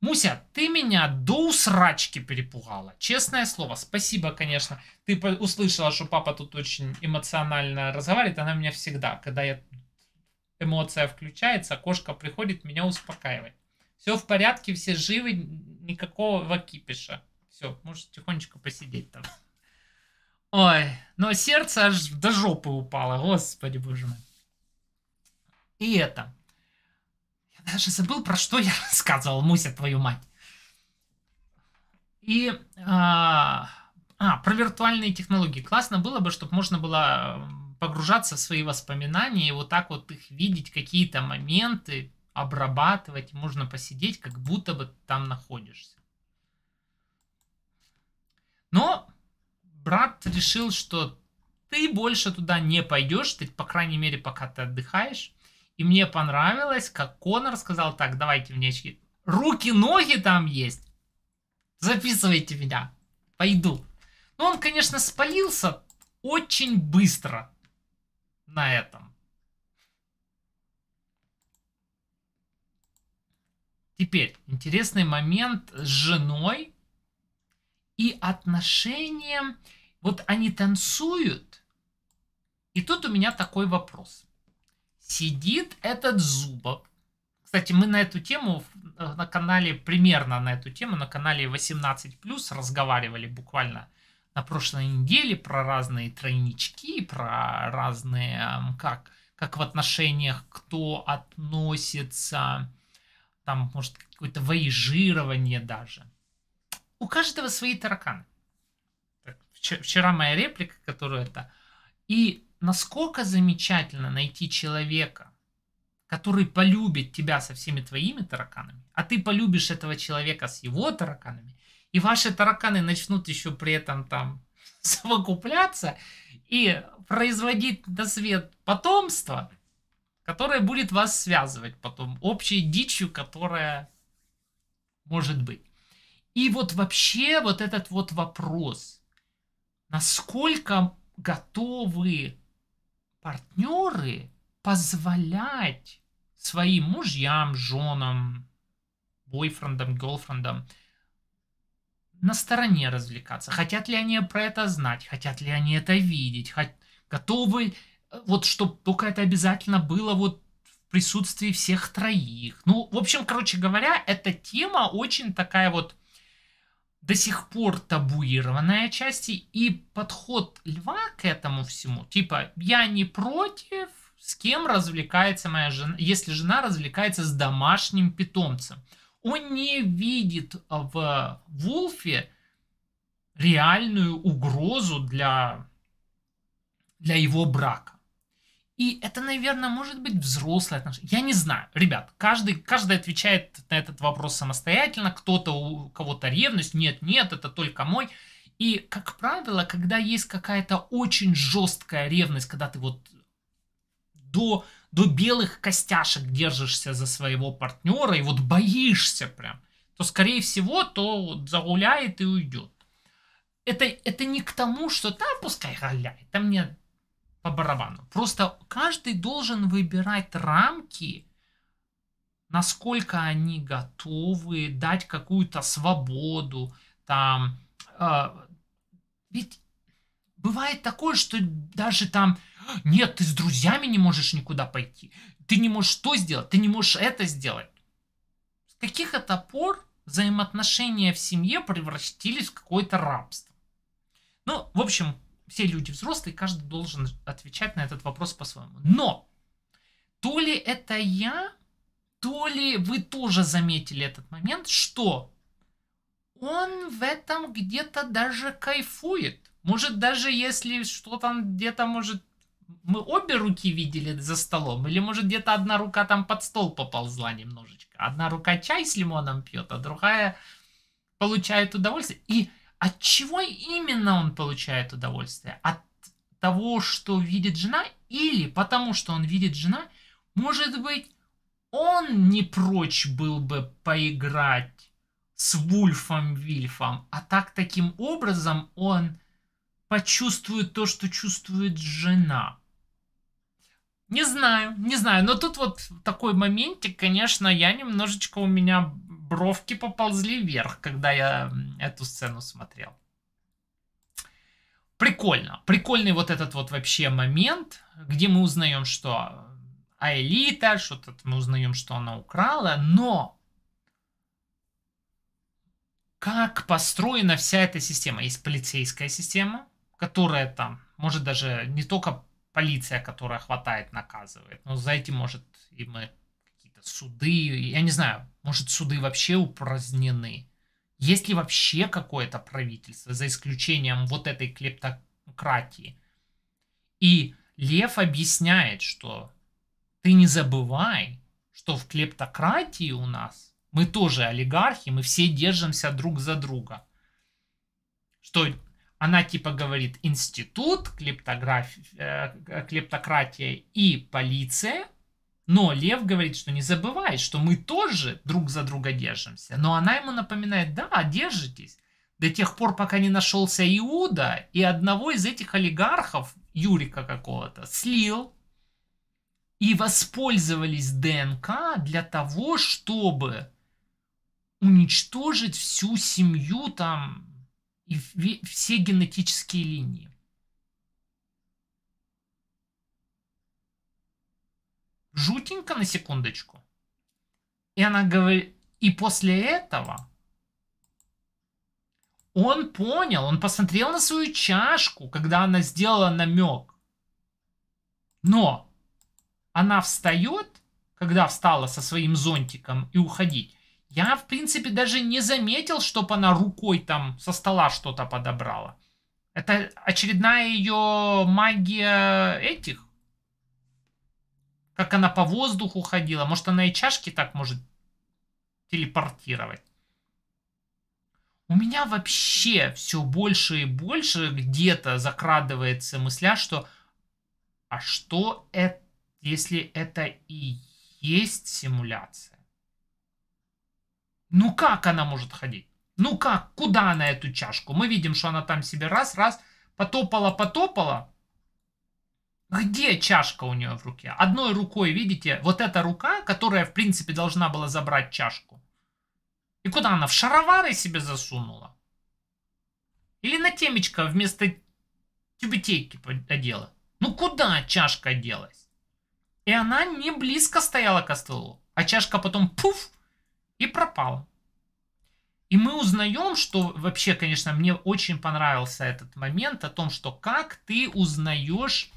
Муся, ты меня до усрачки перепугала. Честное слово, спасибо, конечно. Ты услышала, что папа тут очень эмоционально разговаривает. Она меня всегда, когда я эмоция включается, кошка приходит меня успокаивать. Все в порядке, все живы, никакого кипиша. Все, можешь тихонечко посидеть там. Ой, но сердце аж до жопы упало, господи боже мой. И это. Я даже забыл, про что я рассказывал, Муся, твою мать. И... А, а, про виртуальные технологии. Классно было бы, чтобы можно было погружаться в свои воспоминания и вот так вот их видеть, какие-то моменты, обрабатывать, можно посидеть, как будто бы там находишься. Но брат решил, что ты больше туда не пойдешь, ты, по крайней мере, пока ты отдыхаешь. И мне понравилось, как Конор сказал, так, давайте мне очки. Руки, ноги там есть. Записывайте меня. Пойду. Но ну, он, конечно, спалился очень быстро на этом. Теперь интересный момент с женой и отношением. Вот они танцуют. И тут у меня такой вопрос. Сидит этот зубок. Кстати, мы на эту тему э, на канале, примерно на эту тему, на канале 18+, разговаривали буквально на прошлой неделе про разные тройнички, про разные, как, как в отношениях, кто относится там, может, какое-то воежирование даже. У каждого свои тараканы. вчера моя реплика, которую это... И насколько замечательно найти человека, который полюбит тебя со всеми твоими тараканами, а ты полюбишь этого человека с его тараканами, и ваши тараканы начнут еще при этом там совокупляться и производить на свет потомство – которая будет вас связывать потом общей дичью, которая может быть. И вот вообще вот этот вот вопрос, насколько готовы партнеры позволять своим мужьям, женам, бойфрендам, гелфрендам на стороне развлекаться. Хотят ли они про это знать? Хотят ли они это видеть? Готовы вот чтобы только это обязательно было вот в присутствии всех троих. Ну, в общем, короче говоря, эта тема очень такая вот до сих пор табуированная части, и подход льва к этому всему, типа, я не против, с кем развлекается моя жена, если жена развлекается с домашним питомцем. Он не видит в Вулфе реальную угрозу для, для его брака. И это, наверное, может быть взрослое отношение. Я не знаю. Ребят, каждый, каждый отвечает на этот вопрос самостоятельно. Кто-то у кого-то ревность. Нет, нет, это только мой. И, как правило, когда есть какая-то очень жесткая ревность, когда ты вот до, до белых костяшек держишься за своего партнера и вот боишься прям, то, скорее всего, то загуляет и уйдет. Это, это не к тому, что да, пускай гуляет, там нет, по барабану. Просто каждый должен выбирать рамки, насколько они готовы дать какую-то свободу, там, э, ведь бывает такое, что даже там, нет, ты с друзьями не можешь никуда пойти, ты не можешь то сделать, ты не можешь это сделать. С каких это пор взаимоотношения в семье превратились в какое-то рабство? Ну, в общем, все люди взрослые, каждый должен отвечать на этот вопрос по-своему. Но то ли это я, то ли вы тоже заметили этот момент, что он в этом где-то даже кайфует. Может, даже если что там где-то, может, мы обе руки видели за столом, или, может, где-то одна рука там под стол поползла немножечко. Одна рука чай с лимоном пьет, а другая получает удовольствие. И от чего именно он получает удовольствие? От того, что видит жена, или потому что он видит жена, может быть, он не прочь был бы поиграть с Вульфом Вильфом, а так таким образом он почувствует то, что чувствует жена. Не знаю, не знаю, но тут вот такой моментик, конечно, я немножечко у меня бровки поползли вверх, когда я эту сцену смотрел. Прикольно. Прикольный вот этот вот вообще момент, где мы узнаем, что Аэлита, что-то мы узнаем, что она украла, но как построена вся эта система? Есть полицейская система, которая там, может даже не только полиция, которая хватает, наказывает, но за этим может и мы какие-то суды, я не знаю, может суды вообще упразднены. Есть ли вообще какое-то правительство, за исключением вот этой клептократии? И Лев объясняет, что ты не забывай, что в клептократии у нас мы тоже олигархи, мы все держимся друг за друга. Что она типа говорит институт, клептография, э, клептократия и полиция, но Лев говорит, что не забывай, что мы тоже друг за друга держимся. Но она ему напоминает, да, держитесь. До тех пор, пока не нашелся Иуда, и одного из этих олигархов, Юрика какого-то, слил. И воспользовались ДНК для того, чтобы уничтожить всю семью там и все генетические линии. жутенько на секундочку. И она говорит, и после этого он понял, он посмотрел на свою чашку, когда она сделала намек. Но она встает, когда встала со своим зонтиком и уходить. Я, в принципе, даже не заметил, чтобы она рукой там со стола что-то подобрала. Это очередная ее магия этих как она по воздуху ходила. Может, она и чашки так может телепортировать. У меня вообще все больше и больше где-то закрадывается мысля, что а что это, если это и есть симуляция? Ну как она может ходить? Ну как? Куда она эту чашку? Мы видим, что она там себе раз-раз потопала-потопала, где чашка у нее в руке? Одной рукой, видите, вот эта рука, которая, в принципе, должна была забрать чашку. И куда она? В шаровары себе засунула? Или на темечко вместо тюбетейки одела? Ну куда чашка делась? И она не близко стояла к столу. А чашка потом пуф и пропала. И мы узнаем, что вообще, конечно, мне очень понравился этот момент о том, что как ты узнаешь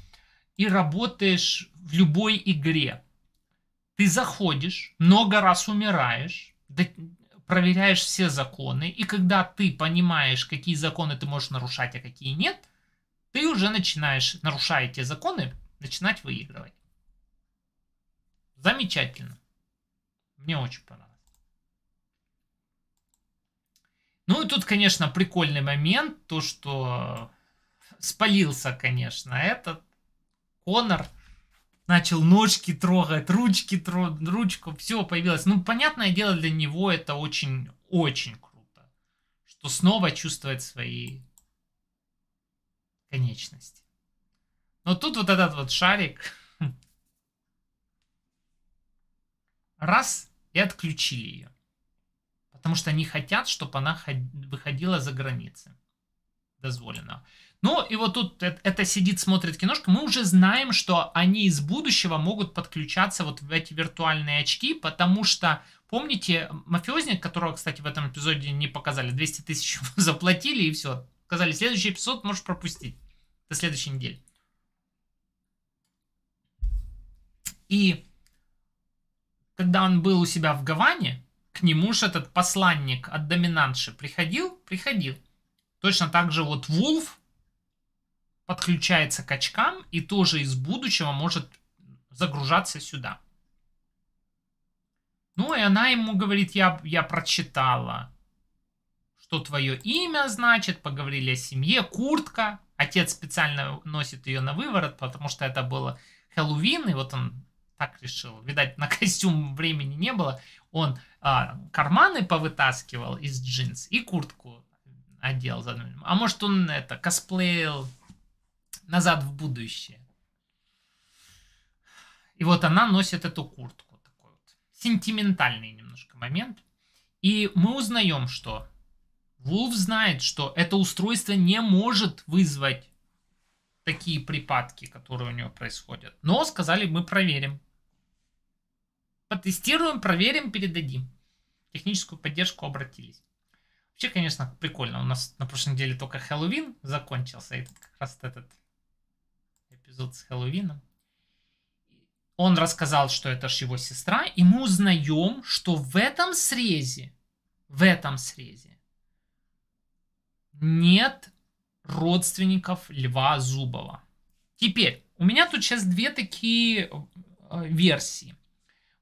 и работаешь в любой игре. Ты заходишь, много раз умираешь, проверяешь все законы, и когда ты понимаешь, какие законы ты можешь нарушать, а какие нет, ты уже начинаешь, нарушая те законы, начинать выигрывать. Замечательно. Мне очень понравилось. Ну и тут, конечно, прикольный момент, то, что спалился, конечно, этот Конор начал ножки трогать, ручки трогать, ручку, все появилось. Ну, понятное дело, для него это очень-очень круто, что снова чувствовать свои конечности. Но тут вот этот вот шарик раз и отключили ее. Потому что они хотят, чтобы она выходила за границы дозволенного. Ну, и вот тут это сидит, смотрит киношку. Мы уже знаем, что они из будущего могут подключаться вот в эти виртуальные очки, потому что, помните, мафиозник, которого, кстати, в этом эпизоде не показали, 200 тысяч заплатили и все. Сказали, следующий эпизод можешь пропустить. До следующей недели. И когда он был у себя в Гаване, к нему же этот посланник от доминантши приходил? Приходил. Точно так же вот Вулф подключается к очкам и тоже из будущего может загружаться сюда. Ну и она ему говорит, я, я прочитала, что твое имя значит, поговорили о семье, куртка. Отец специально носит ее на выворот, потому что это было Хэллоуин, и вот он так решил. Видать, на костюм времени не было. Он а, карманы повытаскивал из джинс и куртку одел. А может, он это косплеил назад в будущее. И вот она носит эту куртку. Такой вот. Сентиментальный немножко момент. И мы узнаем, что Вулф знает, что это устройство не может вызвать такие припадки, которые у него происходят. Но сказали, мы проверим. Потестируем, проверим, передадим. Техническую поддержку обратились. Вообще, конечно, прикольно. У нас на прошлой неделе только Хэллоуин закончился. И как раз этот эпизод с Хэллоуином. Он рассказал, что это ж его сестра, и мы узнаем, что в этом срезе, в этом срезе нет родственников Льва Зубова. Теперь, у меня тут сейчас две такие э, версии.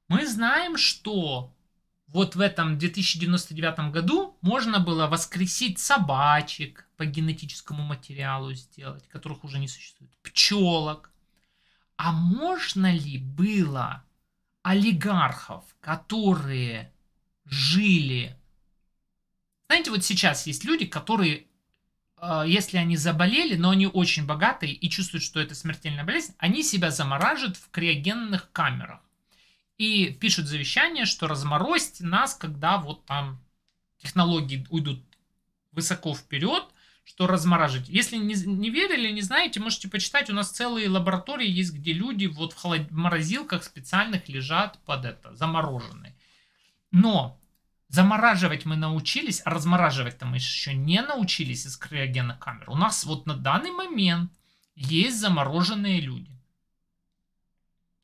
Мы знаем, что вот в этом 2099 году можно было воскресить собачек по генетическому материалу сделать, которых уже не существует, пчелок. А можно ли было олигархов, которые жили... Знаете, вот сейчас есть люди, которые, э, если они заболели, но они очень богатые и чувствуют, что это смертельная болезнь, они себя замораживают в криогенных камерах и пишут завещание, что разморозьте нас, когда вот там технологии уйдут высоко вперед, что размораживать. Если не, не верили, не знаете, можете почитать. У нас целые лаборатории есть, где люди вот в холод... морозилках специальных лежат под это, замороженные. Но замораживать мы научились, а размораживать-то мы еще не научились из криогенных камер. У нас вот на данный момент есть замороженные люди.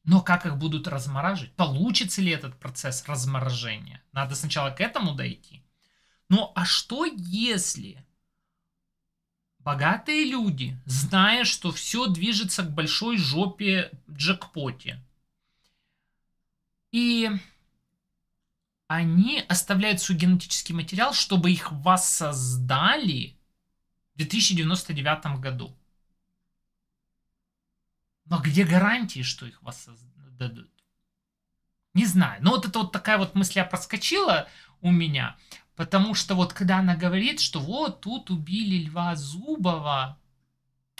Но как их будут размораживать? Получится ли этот процесс разморожения? Надо сначала к этому дойти. Ну а что если богатые люди, зная, что все движется к большой жопе джекпоте, и они оставляют свой генетический материал, чтобы их воссоздали в 2099 году. Но где гарантии, что их воссоздадут? Не знаю. Но ну, вот это вот такая вот мысля проскочила у меня. Потому что вот когда она говорит, что вот тут убили Льва Зубова,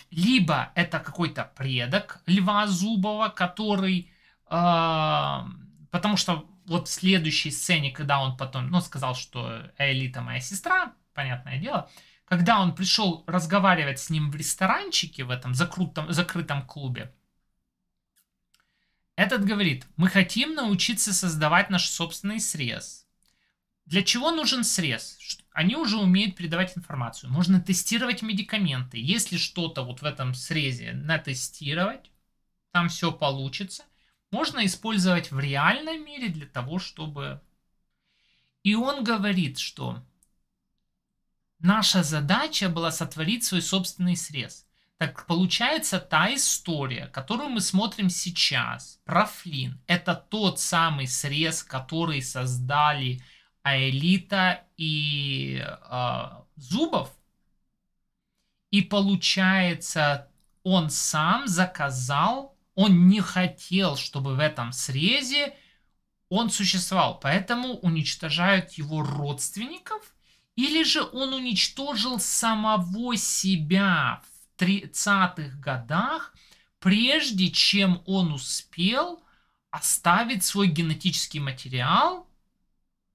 либо это какой-то предок Льва Зубова, который... Э, потому что вот в следующей сцене, когда он потом, ну, сказал, что Элита моя сестра, понятное дело, когда он пришел разговаривать с ним в ресторанчике в этом закрутом, закрытом клубе, этот говорит, мы хотим научиться создавать наш собственный срез. Для чего нужен срез? Они уже умеют передавать информацию. Можно тестировать медикаменты. Если что-то вот в этом срезе натестировать, там все получится, можно использовать в реальном мире для того, чтобы... И он говорит, что наша задача была сотворить свой собственный срез – так получается, та история, которую мы смотрим сейчас про Флин, это тот самый срез, который создали Аэлита и э, Зубов. И получается, он сам заказал, он не хотел, чтобы в этом срезе он существовал, поэтому уничтожают его родственников, или же он уничтожил самого себя 30-х годах, прежде чем он успел оставить свой генетический материал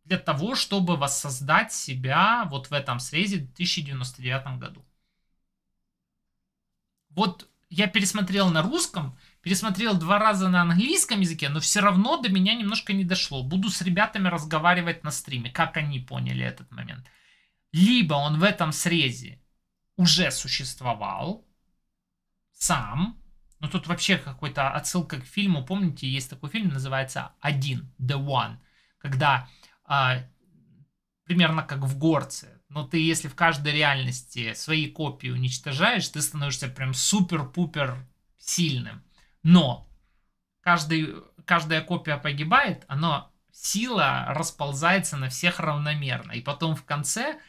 для того, чтобы воссоздать себя вот в этом срезе в 2099 году. Вот я пересмотрел на русском, пересмотрел два раза на английском языке, но все равно до меня немножко не дошло. Буду с ребятами разговаривать на стриме, как они поняли этот момент. Либо он в этом срезе уже существовал сам. Но тут вообще какой-то отсылка к фильму. Помните, есть такой фильм, называется «Один», «The One», когда а, примерно как в горце. Но ты, если в каждой реальности свои копии уничтожаешь, ты становишься прям супер-пупер сильным. Но каждый, каждая копия погибает, она сила расползается на всех равномерно. И потом в конце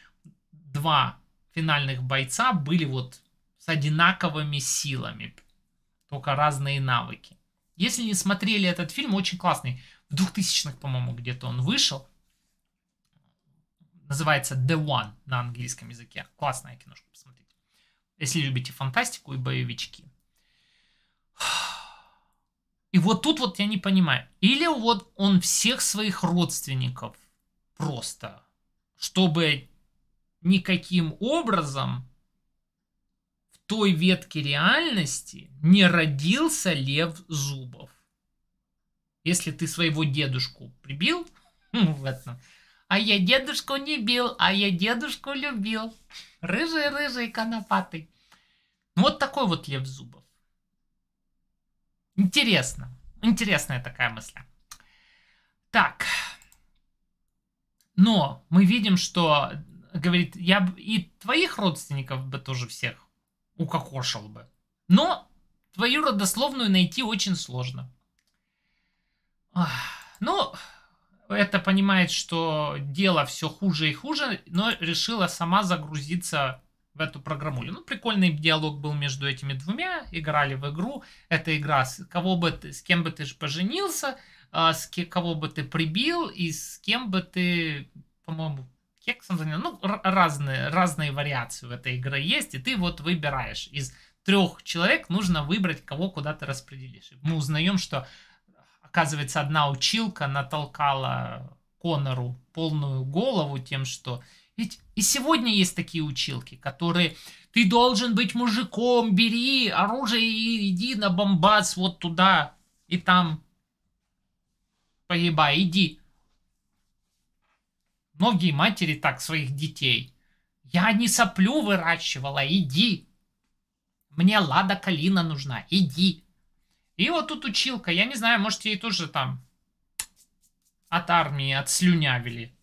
два финальных бойца были вот с одинаковыми силами, только разные навыки. Если не смотрели этот фильм, очень классный. В 2000-х, по-моему, где-то он вышел. Называется The One на английском языке. Классная киношка, посмотрите. Если любите фантастику и боевички. И вот тут вот я не понимаю. Или вот он всех своих родственников просто, чтобы никаким образом в той ветке реальности не родился Лев Зубов. Если ты своего дедушку прибил, в этом, ну, а я дедушку не бил, а я дедушку любил. Рыжий-рыжий конопатый. Вот такой вот Лев Зубов. Интересно. Интересная такая мысль. Так. Но мы видим, что говорит, я бы и твоих родственников бы тоже всех укокошил бы. Но твою родословную найти очень сложно. Ну, это понимает, что дело все хуже и хуже, но решила сама загрузиться в эту программу. Ну, прикольный диалог был между этими двумя, играли в игру. Это игра, с, кого бы ты, с кем бы ты поженился, а, с кем, кого бы ты прибил и с кем бы ты, по-моему, хексом занял. Ну, разные, разные вариации в этой игре есть, и ты вот выбираешь. Из трех человек нужно выбрать, кого куда ты распределишь. Мы узнаем, что, оказывается, одна училка натолкала Конору полную голову тем, что... Ведь и сегодня есть такие училки, которые... Ты должен быть мужиком, бери оружие и иди на бомбас вот туда и там погибай, иди. Многие матери так своих детей. Я не соплю выращивала, иди. Мне Лада Калина нужна, иди. И вот тут училка, я не знаю, может ей тоже там от армии отслюнявили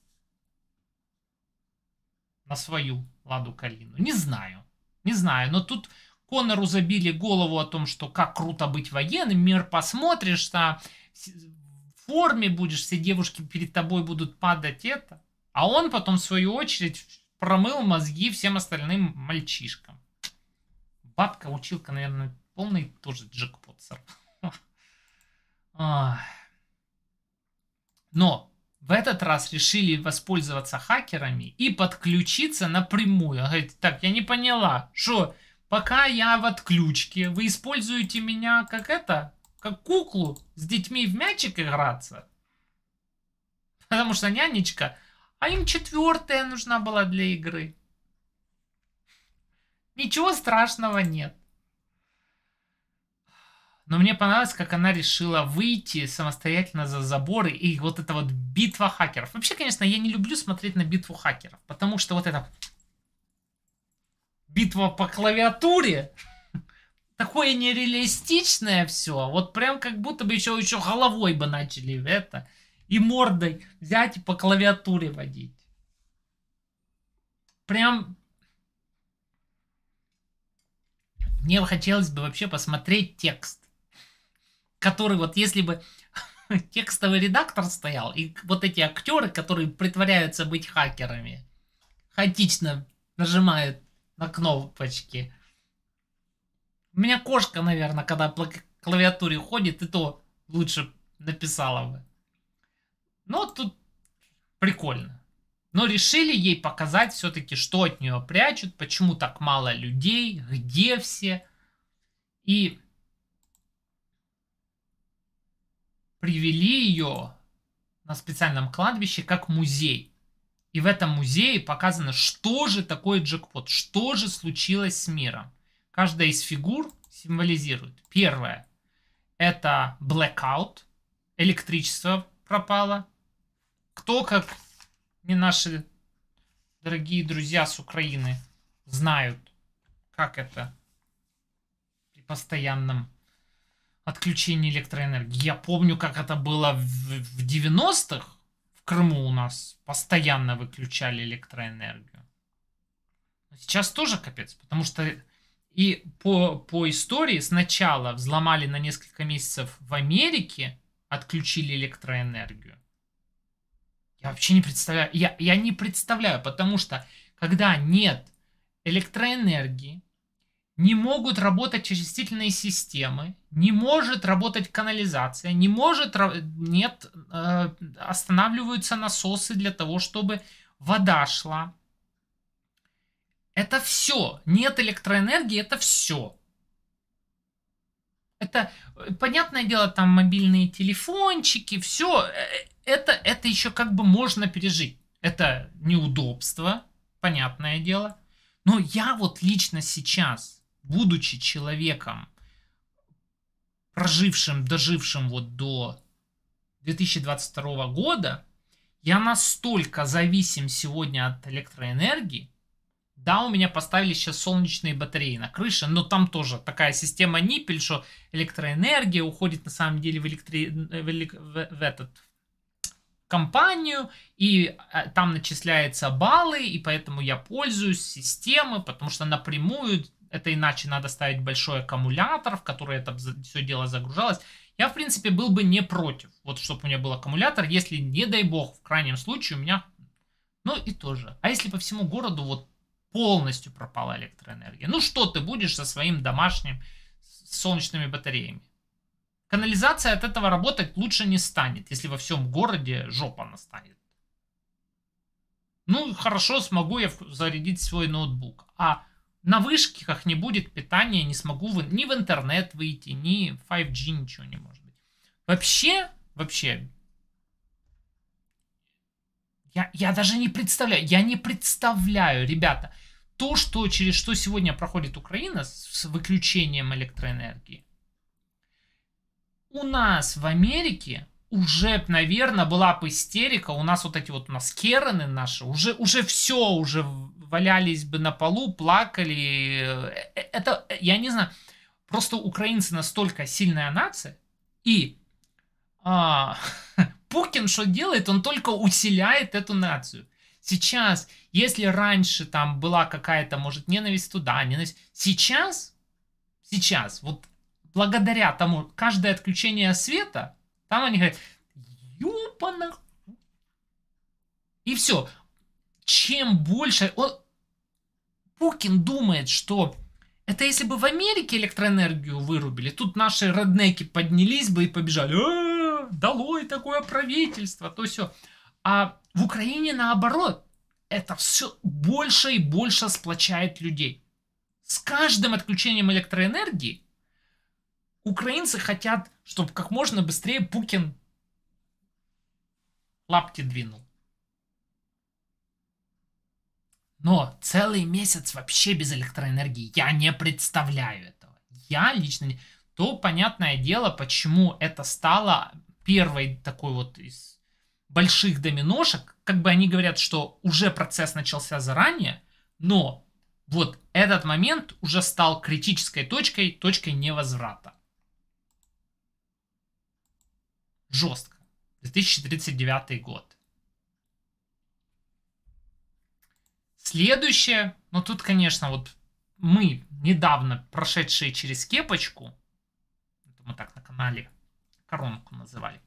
на свою Ладу Калину. Не знаю, не знаю, но тут Конору забили голову о том, что как круто быть военным, мир посмотришь, что в форме будешь, все девушки перед тобой будут падать это. А он потом, в свою очередь, промыл мозги всем остальным мальчишкам. Бабка, училка, наверное, полный тоже джекпот сорвал. Но в этот раз решили воспользоваться хакерами и подключиться напрямую. говорит, так, я не поняла, что пока я в отключке, вы используете меня как это, как куклу, с детьми в мячик играться? Потому что нянечка а им четвертая нужна была для игры. Ничего страшного нет. Но мне понравилось, как она решила выйти самостоятельно за заборы и вот эта вот битва хакеров. Вообще, конечно, я не люблю смотреть на битву хакеров, потому что вот эта битва по клавиатуре, такое нереалистичное все, вот прям как будто бы еще, еще головой бы начали это и мордой взять и по клавиатуре водить. Прям мне хотелось бы вообще посмотреть текст, который вот если бы текстовый редактор стоял, и вот эти актеры, которые притворяются быть хакерами, хаотично нажимают на кнопочки. У меня кошка, наверное, когда по клавиатуре ходит, и то лучше написала бы. Но ну, тут прикольно. Но решили ей показать все-таки, что от нее прячут, почему так мало людей, где все. И привели ее на специальном кладбище как музей. И в этом музее показано, что же такое джекпот, что же случилось с миром. Каждая из фигур символизирует. Первое – это blackout, электричество пропало – кто, как не наши дорогие друзья с Украины, знают, как это при постоянном отключении электроэнергии. Я помню, как это было в, в 90-х. В Крыму у нас постоянно выключали электроэнергию. Сейчас тоже капец, потому что и по, по истории сначала взломали на несколько месяцев в Америке, отключили электроэнергию. Я вообще не представляю. Я, я не представляю, потому что когда нет электроэнергии, не могут работать очистительные системы, не может работать канализация, не может, нет, э, останавливаются насосы для того, чтобы вода шла. Это все. Нет электроэнергии, это все. Это, э, понятное дело, там мобильные телефончики, все. Э, это, это еще как бы можно пережить. Это неудобство, понятное дело. Но я вот лично сейчас, будучи человеком, прожившим, дожившим вот до 2022 года, я настолько зависим сегодня от электроэнергии, да, у меня поставили сейчас солнечные батареи на крыше, но там тоже такая система ниппель, что электроэнергия уходит на самом деле в, электри... Э, в, элек... в, в этот компанию, и э, там начисляются баллы, и поэтому я пользуюсь системой, потому что напрямую это иначе надо ставить большой аккумулятор, в который это все дело загружалось. Я, в принципе, был бы не против, вот чтобы у меня был аккумулятор, если, не дай бог, в крайнем случае у меня... Ну и тоже. А если по всему городу вот полностью пропала электроэнергия. Ну что ты будешь со своим домашним солнечными батареями? Канализация от этого работать лучше не станет, если во всем городе жопа настанет. Ну, хорошо, смогу я зарядить свой ноутбук. А на вышках не будет питания, не смогу в ни в интернет выйти, ни 5G ничего не может быть. Вообще, вообще, я, я даже не представляю, я не представляю, ребята, то, что, через что сегодня проходит Украина с выключением электроэнергии, у нас в Америке уже, наверное, была бы истерика. У нас вот эти вот у нас керены наши, уже, уже все, уже валялись бы на полу, плакали. Э, э, это, э, я не знаю, просто украинцы настолько сильная нация, и а, Пукин что делает? Он только усиляет эту нацию. Сейчас, если раньше там была какая-то, может, ненависть туда, ненависть... Сейчас, сейчас, вот благодаря тому, каждое отключение света, там они говорят, юпана... И все. Чем больше... Он... Пукин думает, что это если бы в Америке электроэнергию вырубили, тут наши роднеки поднялись бы и побежали. А -а -а, долой такое правительство, то все. А в Украине наоборот, это все больше и больше сплочает людей. С каждым отключением электроэнергии украинцы хотят, чтобы как можно быстрее Пукин лапти двинул. Но целый месяц вообще без электроэнергии. Я не представляю этого. Я лично не... То понятное дело, почему это стало первой такой вот из больших доминошек, как бы они говорят, что уже процесс начался заранее, но вот этот момент уже стал критической точкой, точкой невозврата. Жестко. 2039 год. Следующее, ну тут, конечно, вот мы, недавно прошедшие через кепочку, мы так на канале коронку называли,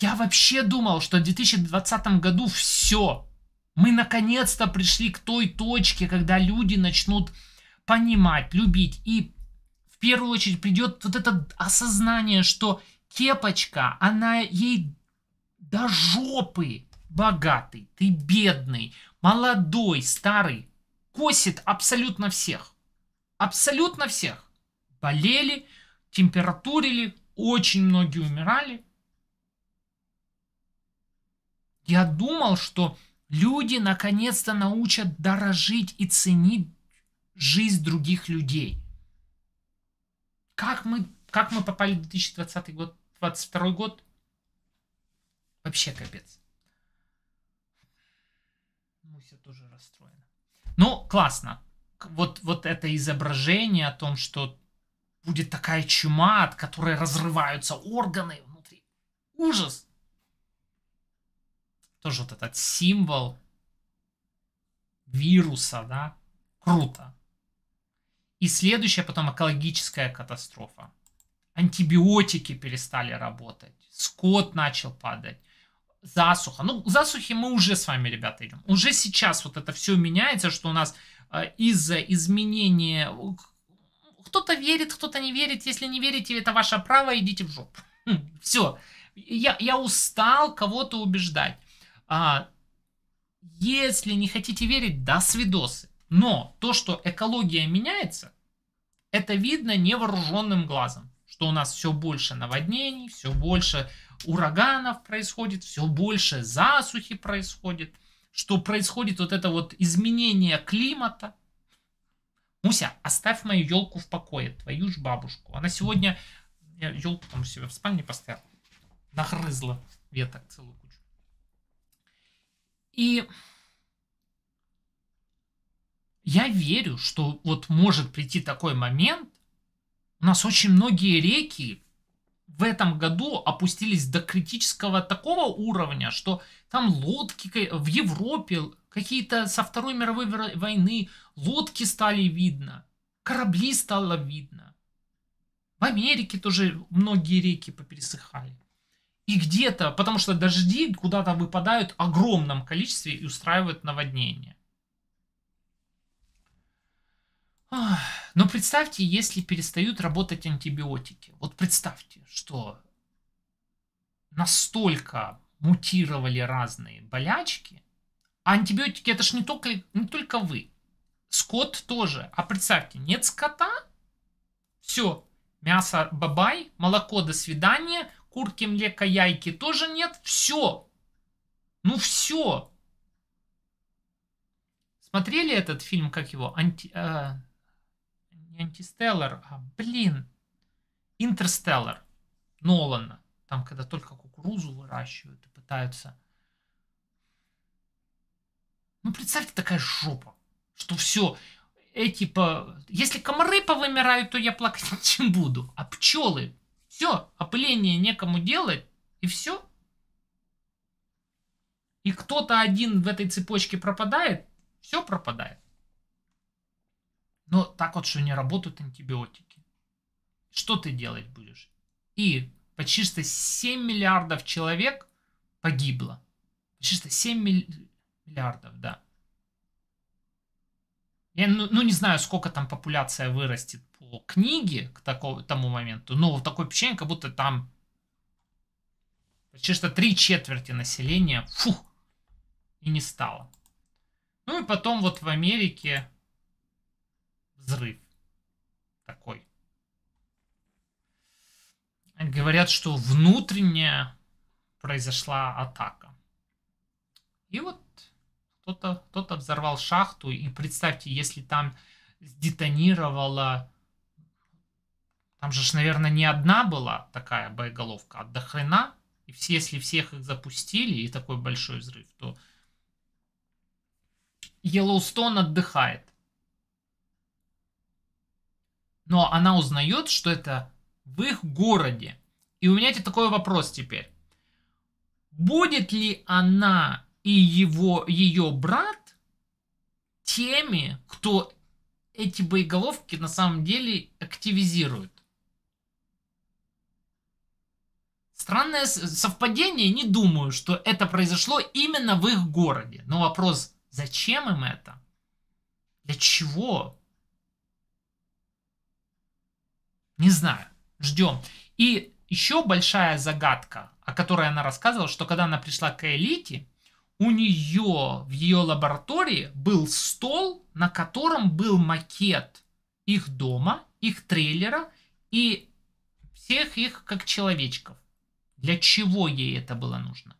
я вообще думал, что в 2020 году все. Мы наконец-то пришли к той точке, когда люди начнут понимать, любить. И в первую очередь придет вот это осознание, что кепочка, она ей до жопы богатый, ты бедный, молодой, старый, косит абсолютно всех. Абсолютно всех. Болели, температурили, очень многие умирали. Я думал, что люди наконец-то научат дорожить и ценить жизнь других людей. Как мы, как мы попали в 2020 год, 2022 год? Вообще капец. Муся тоже расстроена. Ну, классно. Вот, вот это изображение о том, что будет такая чума, от которой разрываются органы внутри. Ужас! тоже вот этот символ вируса, да, круто. И следующая потом экологическая катастрофа. Антибиотики перестали работать, скот начал падать, засуха. Ну, засухи мы уже с вами, ребята, идем. Уже сейчас вот это все меняется, что у нас э, из-за изменения... Кто-то верит, кто-то не верит. Если не верите, это ваше право, идите в жопу. Все. Я, я устал кого-то убеждать. А, если не хотите верить, да, свидосы. Но то, что экология меняется, это видно невооруженным глазом. Что у нас все больше наводнений, все больше ураганов происходит, все больше засухи происходит, что происходит вот это вот изменение климата. Муся, оставь мою елку в покое, твою ж бабушку. Она сегодня, я елку там у себя в спальне поставила, нагрызла веток целую. И я верю, что вот может прийти такой момент, у нас очень многие реки в этом году опустились до критического такого уровня, что там лодки в Европе какие-то со Второй мировой войны лодки стали видно, корабли стало видно. В Америке тоже многие реки попересыхали. И где-то, потому что дожди куда-то выпадают в огромном количестве и устраивают наводнение. Но представьте, если перестают работать антибиотики. Вот представьте, что настолько мутировали разные болячки. А антибиотики это ж не только, не только вы. Скот тоже. А представьте, нет скота, все, мясо бабай, молоко до свидания, Курки, млека, яйки тоже нет. Все. Ну все. Смотрели этот фильм, как его? Анти... Э, не антистеллар, а, блин, Интерстеллар Нолана. Там, когда только кукурузу выращивают и пытаются... Ну, представьте, такая жопа, что все, эти типа, по... Если комары повымирают, то я плакать не буду, а пчелы все, опыление некому делать, и все. И кто-то один в этой цепочке пропадает, все пропадает. Но так вот, что не работают антибиотики. Что ты делать будешь? И почти что 7 миллиардов человек погибло. Почти что 7 миллиардов, да. Я ну, ну не знаю, сколько там популяция вырастет по книге к такому, тому моменту, но вот такое впечатление, как будто там почти что три четверти населения фух, и не стало. Ну и потом вот в Америке взрыв такой. Говорят, что внутренняя произошла атака. И вот кто-то кто, -то, взорвал шахту, и представьте, если там детонировала, Там же, ж, наверное, не одна была такая боеголовка, а до хрена. И все, если всех их запустили, и такой большой взрыв, то Йеллоустон отдыхает. Но она узнает, что это в их городе. И у меня такой вопрос теперь. Будет ли она и его, ее брат теми, кто эти боеголовки на самом деле активизирует. Странное совпадение, не думаю, что это произошло именно в их городе. Но вопрос, зачем им это? Для чего? Не знаю. Ждем. И еще большая загадка, о которой она рассказывала, что когда она пришла к Элите, у нее в ее лаборатории был стол, на котором был макет их дома, их трейлера и всех их как человечков. Для чего ей это было нужно?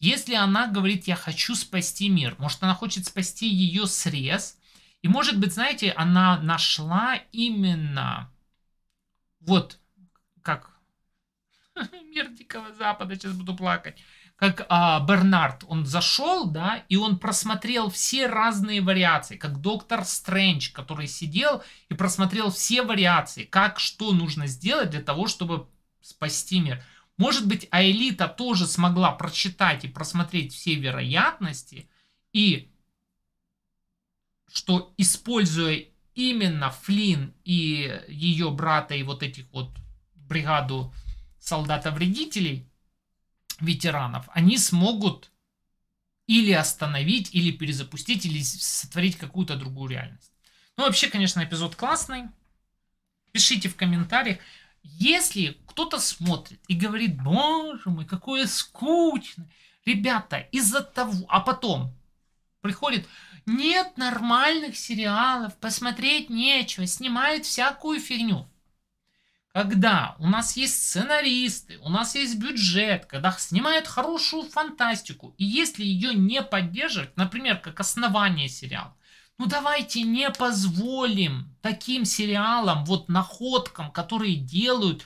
Если она говорит, я хочу спасти мир, может, она хочет спасти ее срез, и, может быть, знаете, она нашла именно вот как мир Дикого Запада, сейчас буду плакать, как а, Бернард, он зашел, да, и он просмотрел все разные вариации, как доктор Стрэндж, который сидел и просмотрел все вариации, как что нужно сделать для того, чтобы спасти мир. Может быть, Аэлита тоже смогла прочитать и просмотреть все вероятности, и что, используя именно Флин и ее брата и вот этих вот бригаду солдата-вредителей, ветеранов, они смогут или остановить, или перезапустить, или сотворить какую-то другую реальность. Ну, вообще, конечно, эпизод классный. Пишите в комментариях, если кто-то смотрит и говорит, боже мой, какое скучно, ребята, из-за того, а потом приходит, нет нормальных сериалов, посмотреть нечего, снимают всякую фигню когда у нас есть сценаристы, у нас есть бюджет, когда снимают хорошую фантастику, и если ее не поддерживать, например, как основание сериала, ну давайте не позволим таким сериалам, вот находкам, которые делают,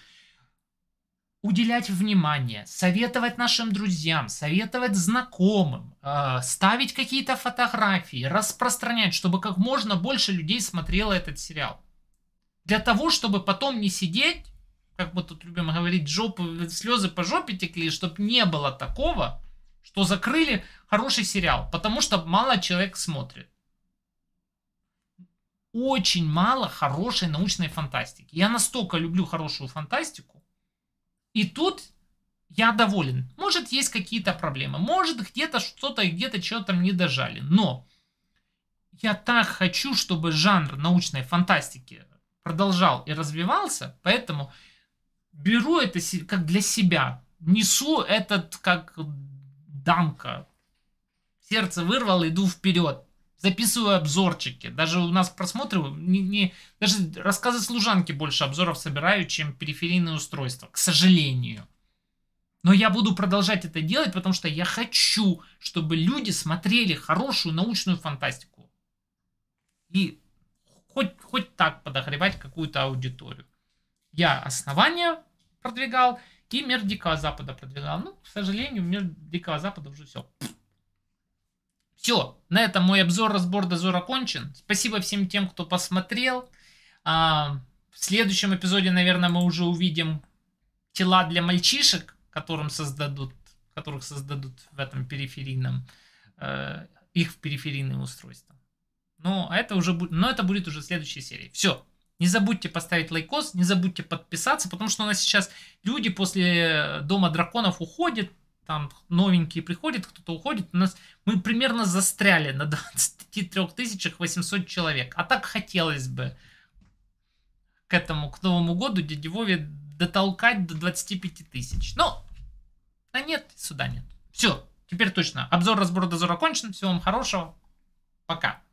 уделять внимание, советовать нашим друзьям, советовать знакомым, э, ставить какие-то фотографии, распространять, чтобы как можно больше людей смотрело этот сериал для того, чтобы потом не сидеть, как мы тут любим говорить, жопы, слезы по жопе текли, чтобы не было такого, что закрыли хороший сериал, потому что мало человек смотрит. Очень мало хорошей научной фантастики. Я настолько люблю хорошую фантастику, и тут я доволен. Может, есть какие-то проблемы, может, где-то что-то, где-то что-то не дожали, но я так хочу, чтобы жанр научной фантастики продолжал и развивался, поэтому беру это как для себя, несу этот как дамка. Сердце вырвало, иду вперед. Записываю обзорчики. Даже у нас просмотры, не, не, даже рассказы служанки больше обзоров собираю, чем периферийные устройства, к сожалению. Но я буду продолжать это делать, потому что я хочу, чтобы люди смотрели хорошую научную фантастику. И хоть, хоть так подогревать какую-то аудиторию. Я основание продвигал и мир Дикого Запада продвигал. Ну, к сожалению, мир Дикого Запада уже все. Все, на этом мой обзор, разбор, дозор окончен. Спасибо всем тем, кто посмотрел. А, в следующем эпизоде, наверное, мы уже увидим тела для мальчишек, которым создадут, которых создадут в этом периферийном, э, их в периферийные устройства. Но это уже будет, но это будет уже в следующей серии. Все. Не забудьте поставить лайкос, не забудьте подписаться, потому что у нас сейчас люди после Дома Драконов уходят, там новенькие приходят, кто-то уходит. У нас мы примерно застряли на 23 800 человек. А так хотелось бы к этому, к Новому году дяде Вове дотолкать до 25 тысяч. Но, а нет, сюда нет. Все, теперь точно. Обзор, разбор, дозор окончен. Всего вам хорошего. Пока.